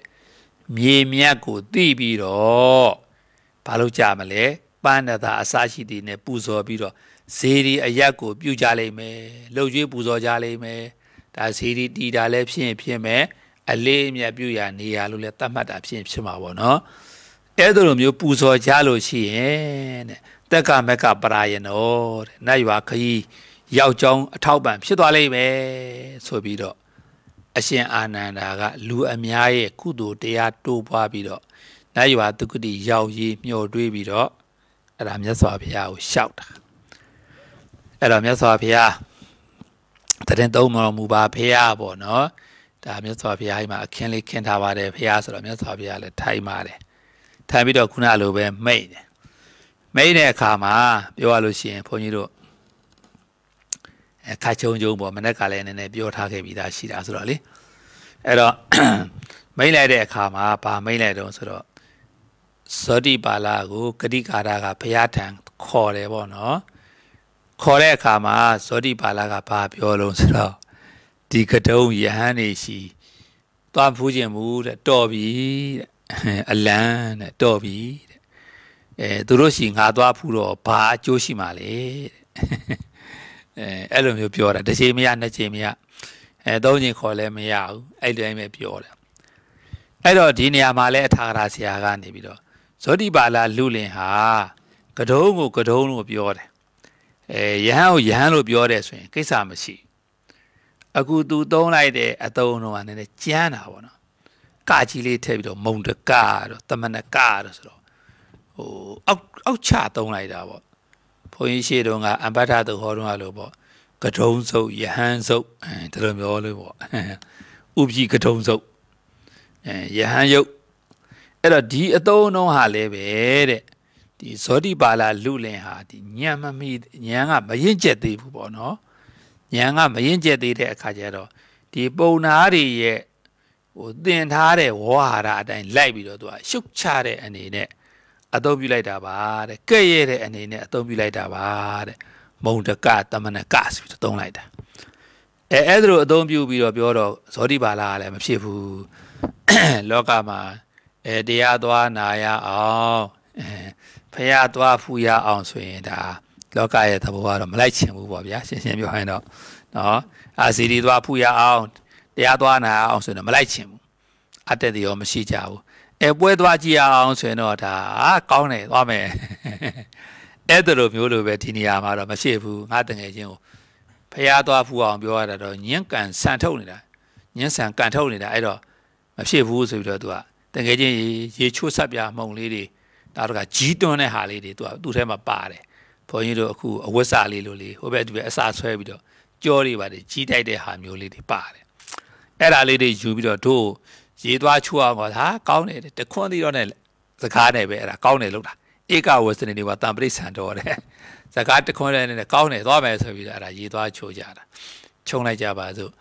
မြေမြတ်ကိုသိပြီးတော့ဘာလို့ကြမလဲပန်းနတာအစရှိတည်နဲ့ပူဇော်ပြီးတော့ဇေဒီအရက်ကိုပြုကြလိမ့်မယ်လှုပ်ကြွေးပူဇော်ကြလိမ့်မယ်ဒါဇေဒီတည်တာလည်းဖြစ်ရင်ဖြစ်မယ်အလေးအမြတ်ပြုရနေရလို့လည်းသတ်မှတ်တာဖြစ်ရင်ဖြစ်မှာပေါ့နော်။အဲ့ဒါလိုမျိုးပူဇော်ကြလို့ရှိရင်တဲ့တက်ကမက်ကပရာယနောတဲ့နတ်ရွာခရီးယောက်ျောင်းအထောက်ပံ့ဖြစ်သွားလိမ့်မယ်ဆိုပြီးတော့အရှင်အာနန္ဒာက လူအများရဲ့ကုသိုလ်တရားတိုးပွားပြီးတော့နတ်ရွာသူကတိရောက် ရေးမျှော်တွေးပြီးတော့အဲ့ဒါမြတ်စွာဘုရားကိုရှောက်တာအဲ့တော့မြတ်စွာဘုရားတရင်သုံးတော်မူပါဘုရားပေါ့နော်ဒါမြတ်စွာဘုရားအိမ်မှာအခင်းလေးခင်းထားပါတယ်ဘုရားဆိုတော့မြတ်စွာဘုရားလည်းထိုင်ပါတယ်ထပ်ပြီးတော့ခုနလိုပဲမိတ်တယ်မိတ်တဲ့အခါမှာပြောရလို့ရှိရင်ဘုန်းကြီးတို့အခါချုံချုံပေါ့မနေ့ကလည်းနည်းနည်းပြောထားခဲ့ပြီးသားရှိတာဆိုတော့လေအဲ့တော့မိတ်လိုက်တဲ့အခါမှာဘာမိတ်လိုက်တော့ဆိုတော့ဇောတိပါလာကိုဂတိကာရကဘုရားထံခေါ်တယ်ပေါ့နော်ခေါ်တဲ့အခါမှာဇောတိပါလာကဘာပြောလို့ဆိုတော့ဒီကတုံးယဟန်နေရှိသွားဖူးခြင်းမူတဲ့တော်ပြီတဲ့အလံတဲ့တော်ပြီတဲ့အဲသူတို့ရှိငါသွားဖူးတော့ဘာအကျိုးရှိမှာလဲတဲ့အဲအဲ့လိုမျိုးပြောတာတစ်ချိန်မရနှစ်ချိန်မရအဲသုံးချိန်ခေါ်လည်းမရဘူးအဲ့တိုင်းပဲပြောတာအဲ့တော့ဒီနေရာမှာလဲအထာဂရာဆရာကနေပြီးတော့ဇောတိပါလာလူလင်ဟာကဒုံးကိုကဒုံးလို့ပြောတယ်အဲယဟန်ကိုယဟန်လို့ပြောတယ်ဆိုရင်ကိစ္စမရှိအခုသူသုံးလိုက်တဲ့အတုံးတော့ကနည်းနည်းကြမ်းတာပေါ့နော်ကကြီးလေးထည့်ပြီးတော့မုံတကတော့တမနကတော့ဆိုတော့ဟိုအောက်အောက်ချသုံးလိုက်တာပေါ့ဘုန်းကြီးရှေ့တုန်းကအမ္ပထသူဟောတုန်းကလို့ပေါ့ကထုံးစုပ်ယဟန်စုပ်အဲဒါလိုမျိုးလို့ပေါ့ဥပ္ပိကထုံးစုပ်အဲယဟန်ယုတ်အဲ့တော့ဒီအသုံးနှုန်းဟာလည်းပဲတဲ့ဒီဇောတိပါလာလူလင်ဟာဒီညံမမိညံကမရင်ကျက်သေးဘူးပေါ့နော်ညံကမရင်ကျက်သေးတဲ့အခါကျတော့ဒီပုံနာတွေရဲ့ဟိုသင်ထားတဲ့ဝါဟာရအတိုင်းလိုက်ပြီးတော့သူကရှုပ်ချတဲ့အနေနဲ့အသုံးပြုလိုက်တာပါတဲ့ကဲ့ရဲ့တဲ့အနေနဲ့အသုံးပြုလိုက်တာပါတဲ့မုံတကတမနကဆိုပြီးတော့သုံးလိုက်တာအဲအဲ့ဒါလိုအသုံးပြုပြီးတော့ပြောတော့ဇောတိပါလာလည်းမဖြစ်ဘူးလောကမှာအဲတရားသွားနာရအောင်ဖရသွားဖူရအောင်ဆိုရင်ဒါလောကရဲ့သဘောကတော့မလိုက်ချင်ဘူးပေါ့ဗျာရှင်းရှင်းပြောရင်တော့နော်အာစီဒီသွားဖူရအောင်တရားသွားနာအောင်ဆိုရင်တော့မလိုက်ချင်ဘူးအတက်တရောမရှိကြဘူးအဲပွဲသွားကြည့်အောင်ဆိုရင်တော့ဒါကောင်းတယ်သွားမယ်အဲ့ဒါလိုမျိုးလိုပဲဒီနေရာမှာတော့မရှိဘူးငါတငယ်ချင်းကိုဖျားသွားဖူးအောင်ပြောရတာတော့ညင်ကန်ဆန်ထုတ်နေတာညင်ဆန်ကန်ထုတ်နေတာအဲ့တော့မဖြစ်ဘူးဆိုပြီးတော့သူကတကယ်ချင်းရေချိုးဆက်ပြမှုံလေးတွေနောက်တော့ကကြီးတွန်းတဲ့ဟာလေးတွေသူကသူ့ထဲမှာပါတယ်ဘုန်းကြီးတို့အခုအဝတ်စာလေးလိုလေးဟိုဘက်ဒီဘက်အစာဆွဲပြီးတော့ကြောတွေပါတယ်ကြီးတိုက်တဲ့ဟာမျိုးလေးတွေပါတယ်အဲ့ဒါလေးတွေယူပြီးတော့တို့ရေးသွားချိုးအောင်ပါဟာကောင်းတယ်တခွန်းသေးတော့နဲ့စကားနဲ့ပဲအဲ့ဒါကောင်းတယ်လို့တာဧကဝစနေတွေကတံပရိဆန်တော်တယ်စကားတခွန်းနဲ့ကောင်းတယ်သွားမယ်ဆိုပြီးတော့အဲ့ဒါရေးသွားချိုးကြတာခြုံလိုက်ကြပါစို့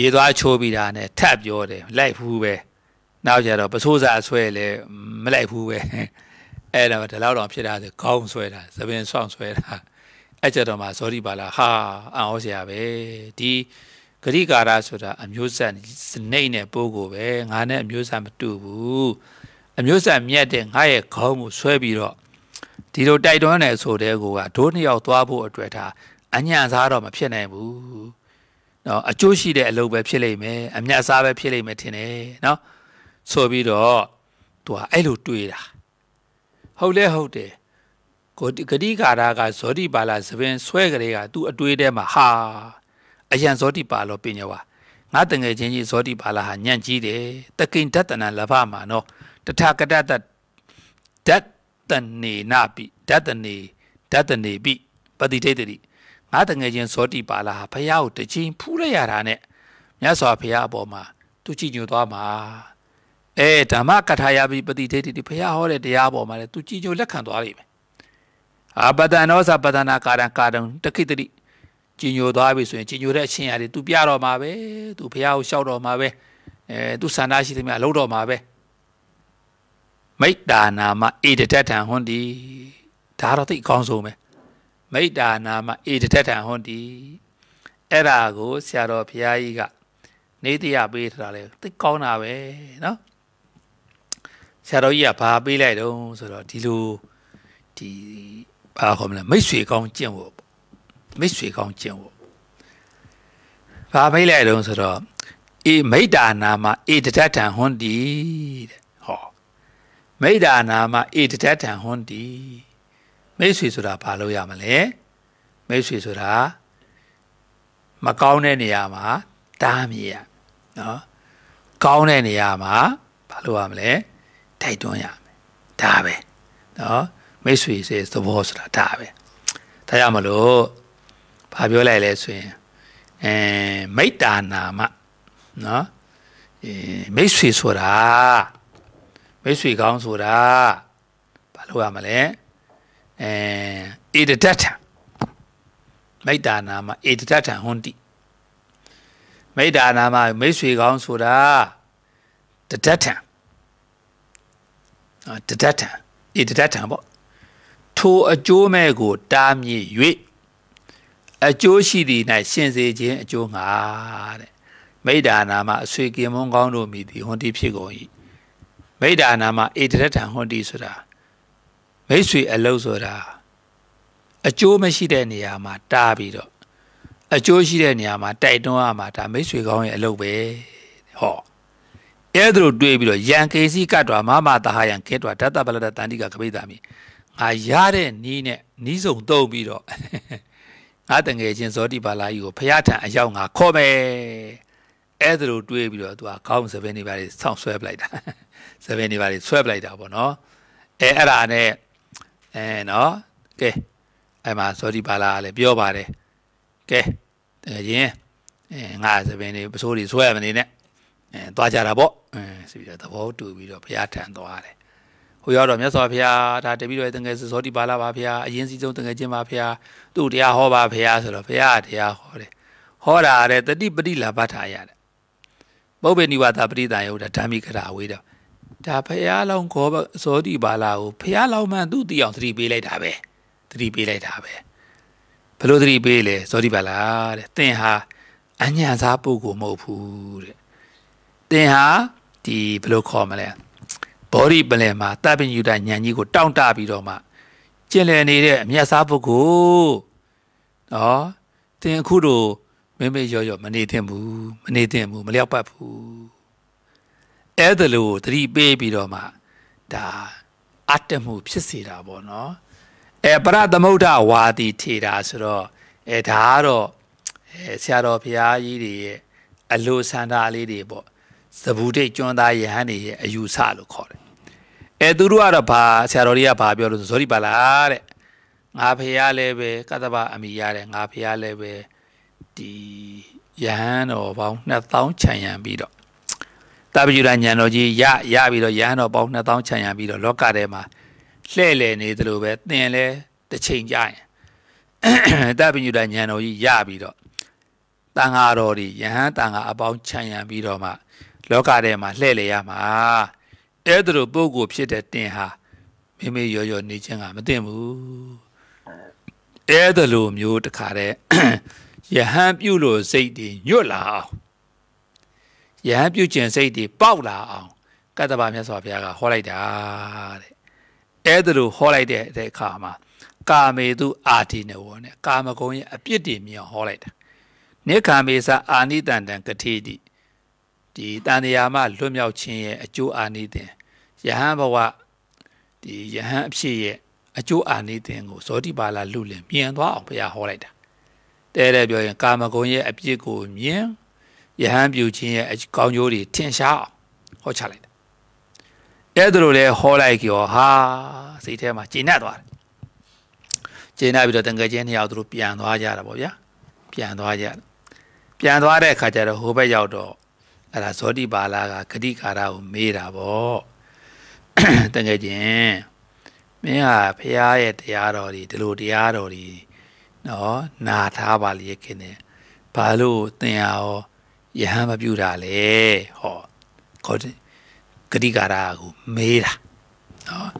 ရေသွားချိုးပြီးတာနဲ့ထပ်ပြောတယ်လိုက်ဘူးပဲနောက်ကြတော့ပစိုးစာဆွဲလဲမလိုက်ဘူးပဲအဲ့တော့ဒီလောက်တော့ဖြစ်တာဆိုခေါင်းဆွဲတာသပင်ဆောင်ဆွဲတာအဲ့ကြတော့မှဇော်ဒီပါလာဟာအံ့ဩစရာပဲဒီဂရိကာရဆိုတာအမျိုးဆက်စနိတ်နဲ့ပိုးကိုပဲငါနဲ့အမျိုးဆက်မတူဘူးအမျိုးဆက်မြတ်တဲ့ငါရဲ့ခေါင်းကိုဆွဲပြီးတော့ဒီလိုတိုက်တွန်းနေဆိုတဲ့ကိုကဒိုးနှစ်ယောက်သွားဖို့အတွက်ဒါအညံ့စားတော့မဖြစ်နိုင်ဘူးနော်အကျိုးရှိတဲ့အလုပ်ပဲဖြစ်လိမ့်မယ်အမြတ်စားပဲဖြစ်လိမ့်မယ်ထင်တယ်နော်ဆိုပြီးတော့သူကအဲ့လိုတွေးတာဟုတ်လဲဟုတ်တယ်ကိုဂတိကာရကဇောတိပါလာသဘင်ဆွဲကလေးကသူ့အတွေးထဲမှာဟာအယံဇောတိပါလောပညဝါငါတငယ်ချင်းကြီးဇောတိပါလာဟာညံ့ကြီးတယ်တကိန်တတနာလဘမှာနော်တထကတတဓတ်တနေနာပိဓတ်တနေဓတ်တနေပိပတိတိတ္တိငါတငယ်ချင်းဇောတိပါလာဟာဖះကိုတချင်းဖူးရရတာနဲ့မြတ်စွာဘုရားအပေါ်မှာသူကြည်ညိုသွားမှာအဲဓမ္မကထာယပိပတိတိတ္တိဖះဟောတဲ့တရားပေါ်မှာလည်းသူကြည်ညိုလက်ခံသွားလိမ့်မယ်အာပဒနောသပဒနာကာရံကာရံတခိတ္တိကြည်ညိုသွားပြီဆိုရင်ကြည်ညိုတဲ့အချင်းအရာတွေ तू ပြတော့မှာပဲ။ तू ဘုရားကိုရှောက်တော့မှာပဲ။အဲ तू ဆန္ဒရှိသမျှလုပ်တော့မှာပဲ။မိတ္တာနာမဧတတထံဟွန်ဒီဒါတော့သိအကောင်းဆုံးပဲ။မိတ္တာနာမဧတတထံဟွန်ဒီအဲ့ဒါကိုဆရာတော်ဘုရားကြီးကနေတရားပေးထားတာလေသိကောင်းတာပဲเนาะဆရာတော်ကြီးကဘာပေးလိုက်တော့ဆိုတော့ဒီလိုဒီဘာခေါ်မလဲမိတ်ဆွေကောင်းကျင့်ဖို့မိတ်ဆွေကောင်းကျင့်ဖို့။ဘာမိတ်လိုက်တုံးဆိုတော့အေမိတ်တာနာမအေတတထံဟွန်းတီတဲ့။ဟော။မိတ်တာနာမအေတတထံဟွန်းတီ။မိတ်ဆွေဆိုတာဘာလို့ရမလဲ။မိတ်ဆွေဆိုတာမကောင်းတဲ့နေရာမှာတားမြည်ရ။နော်။ကောင်းတဲ့နေရာမှာဘာလို့ရမလဲ။တိုက်တွန်းရမယ်။ဒါပဲ။နော်။မိတ်ဆွေစေသဘောဆိုတာဒါပဲ။ဒါရမလို့ဘာပြောလိုက်လဲဆိုရင်အဲမိတ္တာနာမနော်အဲမိတ်ဆွေဆိုတာမိတ်ဆွေကောင်းဆိုတာဘာလို့ရမလဲအဲဧတတထံမိတ္တာနာမဧတတထံဟွန်တိမိတ္တာနာမမိတ်ဆွေကောင်းဆိုတာတတထံတတထံဧတတထံပေါ့ထိုအကျိုးမဲ့ကို တားမြစ်၍အကျိုးရှိသည်၌ရှင်စေခြင်းအကျိုးငါတဲ့မိဒ္ဓနာမအဆွေကင်မွန်ကောင်းတို့မိသည်ဟွန်တိဖြစ်ကုန်၏မိဒ္ဓနာမဧတရထံဟွန်တိဆိုတာမိတ်ဆွေအလုံးဆိုတာအကျိုးမရှိတဲ့နေရာမှာ တားပြီးတော့အကျိုးရှိတဲ့နေရာမှာတိုက်တွန်းရမှာဒါမိတ်ဆွေကောင်းရဲ့အလုပ်ပဲဟောအဲ့ဒါတို့တွေးပြီးတော့ယံကေစီကတ်တော်မမတဟာယံကဲတော်ဒတ္တပလဒတန်တိကကပိတာမိငါရတဲ့နီးနဲ့နီးစုံတုံးပြီးတော့ငါတငယ်ချင်းဇောတိပါလာကြီးကိုဖရာထံအရောက်ငါခေါ်မယ်အဲ့ဒါလိုတွေးပြီးတော့သူကခေါင်းစပယ်နေပါလေဆောင်းဆွဲပလိုက်တာစပယ်နေပါလေဆွဲပလိုက်တာပေါ့နော်အဲအဲ့ဒါနဲ့အဲနော်ကဲအဲ့မှာဇောတိပါလာကလည်းပြောပါတယ်ကဲတကယ်ချင်းအဲငါစပယ်နေပစိုးတွေဆွဲရမနေနဲ့အဲသွားကြတာပေါ့အဲဆိုပြီးတော့သဘောတူပြီးတော့ဘုရားထံသွားတယ်ဟိုရောက်တော့မြတ်စွာဘုရားဒါတပည့်တော်ရဲ့တငယ်စဇောတိပါလာပါဘုရားအရင်စီဆုံးတငယ်ချင်းပါဘုရားသူ့တရားဟောပါဘုရားဆိုတော့ဘုရားတရားဟောတယ်ဟောတာတဲ့တတိပတိလာဘထာရတဲ့ပုပ္ပေနိဝါဒပရိသယုတ်တာဓမ္မိကရာဝေးတော့ဒါဘုရားလောင်းဂောဇောတိပါလာကိုဘုရားလောင်းမှန်သူ့တိအောင်သတိပေးလိုက်တာပဲသတိပေးလိုက်တာပဲဘလို့သတိပေးလဲဇောတိပါလာတဲ့သင်ဟာအညာစားပုဂ္ဂိုလ်မဟုတ်ဘူးတဲ့သင်ဟာဒီဘလို့ခေါ်မလဲဘောဓိပလင်မှာတပ်ပင်ယူတာညံကြီးကိုတောင့်တပြီးတော့မှကျင်လည်နေတဲ့အမျက်စားပုဂ္ဂိုလ်နော်သင်အခုတို့မင်းမေရော့ရော့မနေသင့်ဘူးမနေသင့်ဘူးမလျောက်ပတ်ဘူးအဲ့ဒါလို့သတိပေးပြီးတော့မှဒါအတ္တမှု ဖြစ်စေတာပေါ့နော်အဲပရသမုဒ္ဒဝါဒီထေတာဆိုတော့အဲဒါကတော့အဲဆရာတော်ဘုရားကြီးတွေရဲ့အလိုဆန္ဒလေးတွေပေါ့ဇဗူဒိတ်ကျွမ်းသားယဟန်တွေရဲ့အယူဆလို့ခေါ်တယ်။အဲသူတို့ကတော့ဘာဆရာတော်တွေကဘာပြောလို့ဇောဒီပါလားတဲ့။ငါဖះလည်းပဲကတ္တဗအမိရတယ်ငါဖះလည်းပဲဒီယဟန်တော်ပေါင်း2000ခြံရံပြီးတော့တပ္ပယူရညံတော်ကြီးရရပြီးတော့ယဟန်တော်ပေါင်း2000ခြံရံပြီးတော့လောကထဲမှာလှဲ့လေနေသလိုပဲသင်လဲတစ်ချိန်ကြာရင်တပ္ပညုတညံတော်ကြီးရပြီးတော့တန်ဃာတော်တွေယဟန်တန်ဃာအပေါင်းခြံရံပြီးတော့မှလောကထဲမှာလှည့်လည်ရမှာအဲ့ဒါလိုပုံကိုဖြစ်တဲ့တင်ဟာမိမိရောရောနေခြင်းကမတင်ဘူးအဲ့ဒါလိုမျိုးတခါတဲ့ယဟန်ပြုလို့စိတ်တွေညွတ်လာအောင်ယဟန်ပြုခြင်းစိတ်တွေပေါက်လာအောင်ကတ္တဗမြတ်စွာဘုရားကဟောလိုက်တာတဲ့အဲ့ဒါလိုဟောလိုက်တဲ့အခါမှာကာမေတုအာတိနဝောနဲ့ကာမဂုဏ်ရဲ့အပြစ်တွေမြင်ဟောလိုက်တာနိခာမေသအာနိတန္တံကတိတိဒီတန်တရားမှလွတ်မြောက်ခြင်းရဲ့အကျိုးအာနိသင်ယဟန်ဘဝဒီယဟန်အဖြစ်ရဲ့အကျိုးအာနိသင်ကိုဇောတိပါလာလူလင်မြင်သွားအောင်ဘုရားဟောလိုက်တာတဲတဲ့ပြောရင်ကာမဂုဏ်ရဲ့အပြစ်ကိုမြင်ယဟန်ပြုခြင်းရဲ့ကောင်းကျိုးတွေထင်ရှားအောင်ဟောချလိုက်တာအဲ့ဒါလိုလဲဟောလိုက်ကြောဟာစိတ်ထဲမှာကျဉ်းတ်သွားတယ်ကျဉ်းတ်ပြီးတော့တန်ကြချင်းနှစ်ယောက်သူတို့ပြန်သွားကြတာပေါ့ဗျာပြန်သွားကြပြန်သွားတဲ့အခါကျတော့ဟိုဘက်ရောက်တော့အဲ့ဒါဇောတိပါလာကဂတိကာရကိုမေးတာပေါ့တကယ်ချင်းမင်းဟာဖះရဲ့တရားတော်ဒီဒီလိုတရားတော်ဒီနော်နာထားပါလေခင်ဗျဘာလို့သင်ဟာရောယဟန်မပြူတာလဲဟောခေါ်ဂတိကာရကိုမေးတာနော်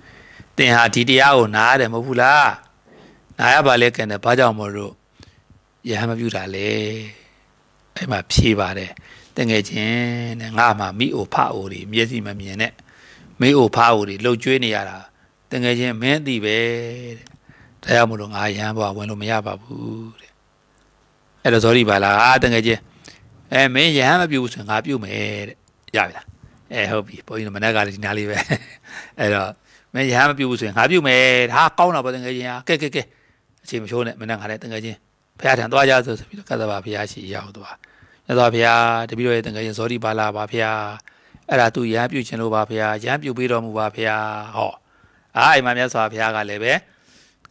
သင်ဟာဒီတရားကိုနားရတယ်မဟုတ်ဘူးလားနားရပါလေခင်ဗျဘာကြောင့်မလို့ယဟန်မပြူတာလဲအဲ့မှာဖြေပါတယ်တငယ်ချင်းတဲ့ငါမှမိအိုဖအိုတွေမျက်စိမမြင်နဲ့မိအိုဖအိုတွေလှုပ်ကျွေးနေရတာတငယ်ချင်းမင်းသိပဲတဲ့ဒါကြောင့်မလို့ငါရမ်းဘွားဝင်လို့မရပါဘူးတဲ့အဲ့တော့ sorry ပါလားတငယ်ချင်းအဲမင်းရဟန်းမပြုဘူးဆိုရင်ငါပြုမယ်တဲ့ရပြီလားအဲဟုတ်ပြီဘုန်းကြီးတို့မနက်ကလည်းဒီနားလေးပဲအဲ့တော့မင်းရဟန်းမပြုဘူးဆိုရင်ငါပြုမယ်ဒါကောင်းတာပေါ့တကယ်ချင်းဟာကဲကဲကဲအချိန်မချိုးနဲ့မနက်ကလည်းတကယ်ချင်းဖះထံသွားကြဆိုဆိုပြီးတော့ကသဘာဖះရှိရောက်သွားမြတ်စွာဘုရားတပည့်တော်ရဲ့တန်ခါရင်ဇောတိပါလာပါဘုရားအဲ့ဒါသူရဟန်းပြုခြင်းလို့ပါဘုရားရဟန်းပြုပေးတော်မူပါဘုရားဟောအာအိမ်မှာမြတ်စွာဘုရားကလည်းပဲ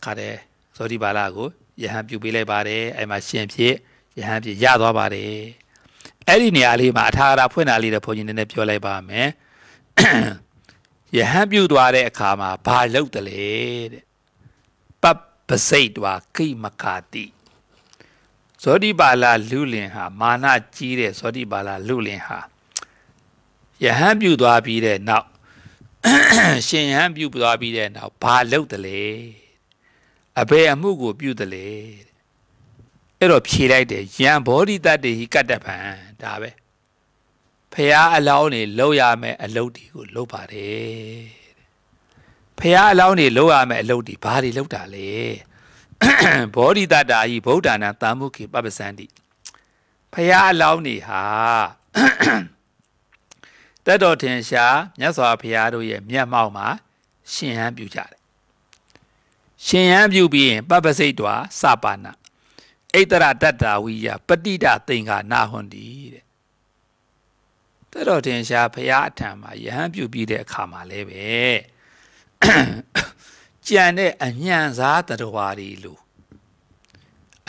ခါတဲ့ဇောတိပါလာကိုရဟန်းပြုပေးလိုက်ပါတယ်အိမ်မှာရှင်ဖြစ်ရဟန်းဖြစ်ရသွားပါတယ်အဲ့ဒီနေရာလေးမှာအထာရာဖွင့်တာလေးတော့ဘုန်းကြီးနည်းနည်းပြောလိုက်ပါမယ်ယဟန်ပြုတ်သွားတဲ့အခါမှာဘာလုပ်တယ်လဲတဲ့ပပစိတ်ဝါခိမကာတိဇောတိပါလာလူလင်ဟာ မာနကြီးတဲ့ဇောတိပါလာလူလင်ဟာယဟန်ပြုသွားပြီးတဲ့နောက်ရှင်ယဟန်ပြုသွားပြီးတဲ့နောက်ဘာလုပ်တယ်လဲအဘယ်အမှုကိုပြုတယ်လဲအဲ့တော့ဖြေလိုက်တယ်ယံဘောဓိတတ္တိဟိကတ္တပံဒါပဲဖရာအလောင်းနေလောက်ရမယ်အလုပ်တွေကိုလုပ်ပါတယ်ဖရာအလောင်းနေလောက်ရမယ်အလုပ်တွေဘာတွေလုပ်တာလဲဘောဓိတတာဟိဗုဒ္ဓနာတာမုခေပပ္ပစန္တိဖရာအလောင်းနေဟာတက်တော်ထင်ရှားမြတ်စွာဘုရားတို့ရဲ့မျက်မှောက်မှာရှင်ဟန်ပြုကြတယ်ရှင်ဟန်ပြုပြီးရင်ပပ္ပစိတ်တွာစပါဏဣတရတတ္တာဝိယပတိတသင်္ဃာနာဟွန်တိတဲ့တက်တော်ထင်ရှားဘုရားအထံမှာယဟန်ပြုပြီးတဲ့အခါမှာလည်းပဲကြံတဲ့အညံစားတတော်ဝါတွေလို့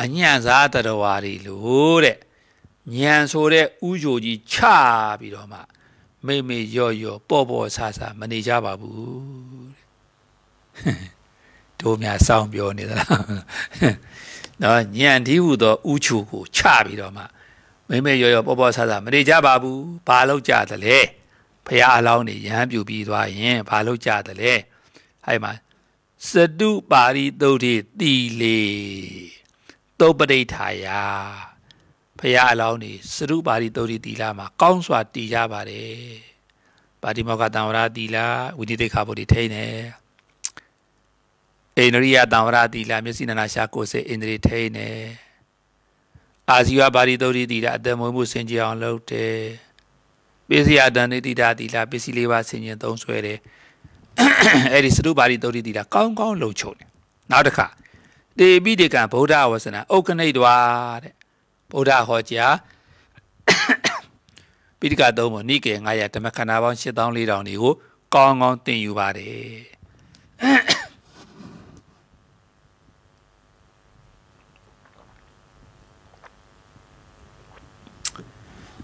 အညံစားတတော်ဝါတွေလို့တဲ့ညံဆိုတဲ့ဥโจကြီးချပြီးတော့မှမိမိရော့ရော့ပေါ်ပေါ်ဆာဆာမနေကြပါဘူးတဲ့တို့များစောင့်ပြောနေသလားနော်ညံဒီဟုသောဥချိုကိုချပြီးတော့မှမိမိရော်ရော်ပေါ်ပေါ်ဆာဆာမနေကြပါဘူးဘာလို့ကြသလဲဖះအလောင်းနေရဟန်းပြူပြီးသွားရင်ဘာလို့ကြသလဲအဲ့မှာစတုပါရိသုတ်တိတီလေသုတ်ပရိဋ္ဌာယဖရာအလောင်းနေစတုပါရိသုတ်တိတီလာမှာကောင်းစွာတည်ရပါတယ်ပါတိမောကတံဝရတီလာဝိနိတိခါဘုဒ္ဓထိနေအိန္ဒြိယတံဝရတီလာ မျက်စိနာနာရှာကိုစေအိန္ဒြိထိနေအာဇီဝပါရိသုတ်တိတီလာအတ္တမွေးမှုစင်ကြအောင်လုပ်တယ်ပစ္စယတန်တိတီတာတီလာပစ္စည်းလေးပါဆင်ញင်သုံးဆွဲတယ်အဲ့ဒီစတုပါဠိသုတ်တိတိလာကောင်းကောင်းလုံခြုံတယ်နောက်တစ်ခါတေပိတေကံဗုဒ္ဓဝဆနာဥက္ကဋိတဝါတဲ့ဗုဒ္ဓဟောကြားပိဋကသုံးပုံနိကေ900ဓမ္မခန္ဓာပေါင်း7400တွေကိုကောင်းကောင်းသင်ယူပါတယ်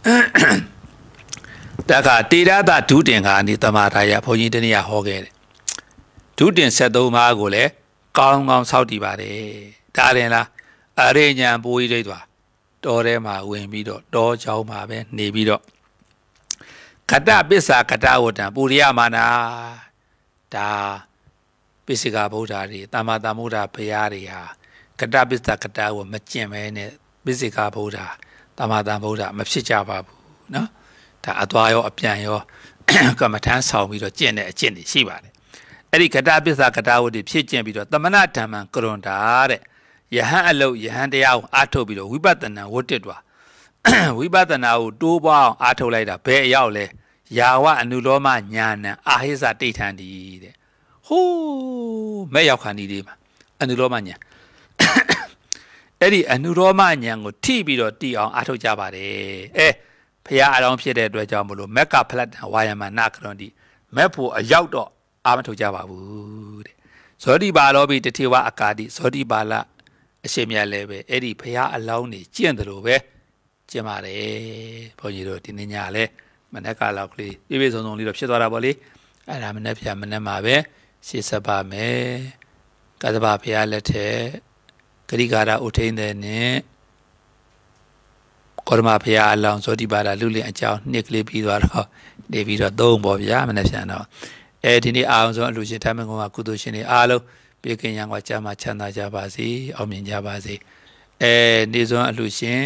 အဲ့တခါတေရသဒုတင်ကနေတမထာယဘုန်းကြီးတနေ့ဟောခဲ့တယ်ဒုတင်73ပါးကိုလည်းကောင်းကောင်းစောက်တည်ပါတယ်ဒါရင်လားအရိညာပူရိဒိတ်သွားတော်ထဲမှာဝင်ပြီးတော့တောချောင်းမှာပဲနေပြီးတော့ခတပစ္စာခတဝတံပူရိယမာနာဒါပိစိကဗုဒ္ဓတွေတာမတာမုဒ္ဒဘုရားတွေဟာကတပစ္စကတကိုမကျင်ပဲနဲ့ပိစိကဗုဒ္ဓတာမတာဗုဒ္ဓမဖြစ်ကြပါဘူးเนาะဒါအသွားရောအပြန်ရောကမ္မထမ်းဆောင်ပြီးတော့ကျင့်တဲ့အကျင့်တွေရှိပါတယ်အဲ့ဒီကတာပစ္စာကတာဝတ္တိဖြစ်ကျင့်ပြီးတော့တမနာဓမ္မံကရွန်တာတဲ့ယဟန်အလုတ်ယဟန်တရားကိုအားထုတ်ပြီးတော့ဝိပဿနာဝတ္တတွာဝိပဿနာကိုတိုးပွားအောင်အားထုတ်လိုက်တာဘယ်အရောက်လဲယာဝအနုလောမညာဏအာဟိစတိဋ္ဌံဒီတဲ့ဟိုးမဲ့ရောက်ခန္ဒီလေးမှာအနုလောမညာအဲ့ဒီအနုရောမညာကိုထိပြီးတော့တည်အောင်အားထုတ်ကြပါတယ်အဲဖရာအလောင်းဖြစ်တဲ့အတွက်ကြောင့်မလို့မက်ကဖလက်တန်ဝါယမနာခရွန်ဒီမက်ဖို့အရောက်တော့အာမထုတ်ကြပါဘူးတဲ့ဇောတိပါလောဘိတထေဝအကာတိဇောတိပါလအရှင်မြတ်လည်းပဲအဲ့ဒီဖရာအလောင်းနေကျင့်တယ်လို့ပဲကျင့်ပါတယ်ဘုန်းကြီးတို့ဒီနေ့ညလည်းမနေ့ကလောက်ကလေးပြည့်ပြည့်စုံစုံလေးတော့ဖြစ်သွားတာပေါ့လေအဲ့ဒါမနေ့ဖြာမနေ့မှာပဲရှေ့ဆက်ပါမယ်ကသဗ္ဗဖရာလက်ထက်ဂရိကာရဥထိန်တဲ့နဲ့ကောရမဖရာအလောင်းဇောတိပါဒလူလင်အကြောင်းနှစ်ကလေးပြီးသွားတော့နေပြီးတော့သုံးပေါ့ဗျာမနေ့ပြန်တော့အဲဒီနေ့အာအောင်ဆုံးအလူရှင်ဓမ္မကုံကကုသိုလ်ရှင်တွေအားလုံးပြေကင်းရန်ကကြာမှာချမ်းသာကြပါစေအောင်မြင်ကြပါစေအဲနေဆုံးအလူရှင်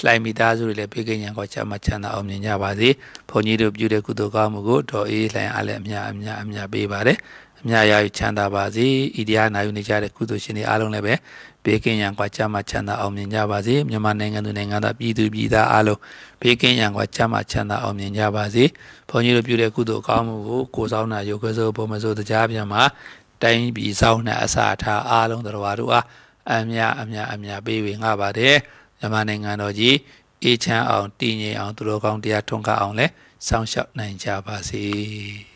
လှိုင်မိသားစုတွေလည်းပြေကင်းရန်ကကြာမှာချမ်းသာအောင်မြင်ကြပါစေဘုန်းကြီးတို့ပြုတဲ့ကုသိုလ်ကောင်းမှုကိုတော်အေးလှိုင်အားလည်းအများအများအများပေးပါတယ်အများရချမ်းသာပါစေဣဒိယနာယူနေကြတဲ့ကုသိုလ်ရှင်တွေအားလုံးလည်းပဲဘေးကင်းရန်ကွာကြမှာချမ်းသာအောင်မြင်ကြပါစေမြန်မာနိုင်ငံသူနိုင်ငံသားပြည်သူပြည်သားအားလုံးဘေးကင်းရန်ကွာကြမှာချမ်းသာအောင်မြင်ကြပါစေဘုန်းကြီးတို့ပြုတဲ့ကုသိုလ်ကောင်းမှုကိုကိုဆောင်တာရုပ်ကစိုးဘုံမစိုးတရားပြန်မှာတိုင်းပြည်ဆောင်တဲ့အစာထားအားလုံးတော်တော်တို့အားအမြအမြအမြပေးဝေငှပါတယ်မြန်မာနိုင်ငံတော်ကြီးအေးချမ်းအောင်တည်ငြိမ်အောင်သူတော်ကောင်းတရားထွန်းကားအောင်လဲစောင့်ရှောက်နိုင်ကြပါစေ။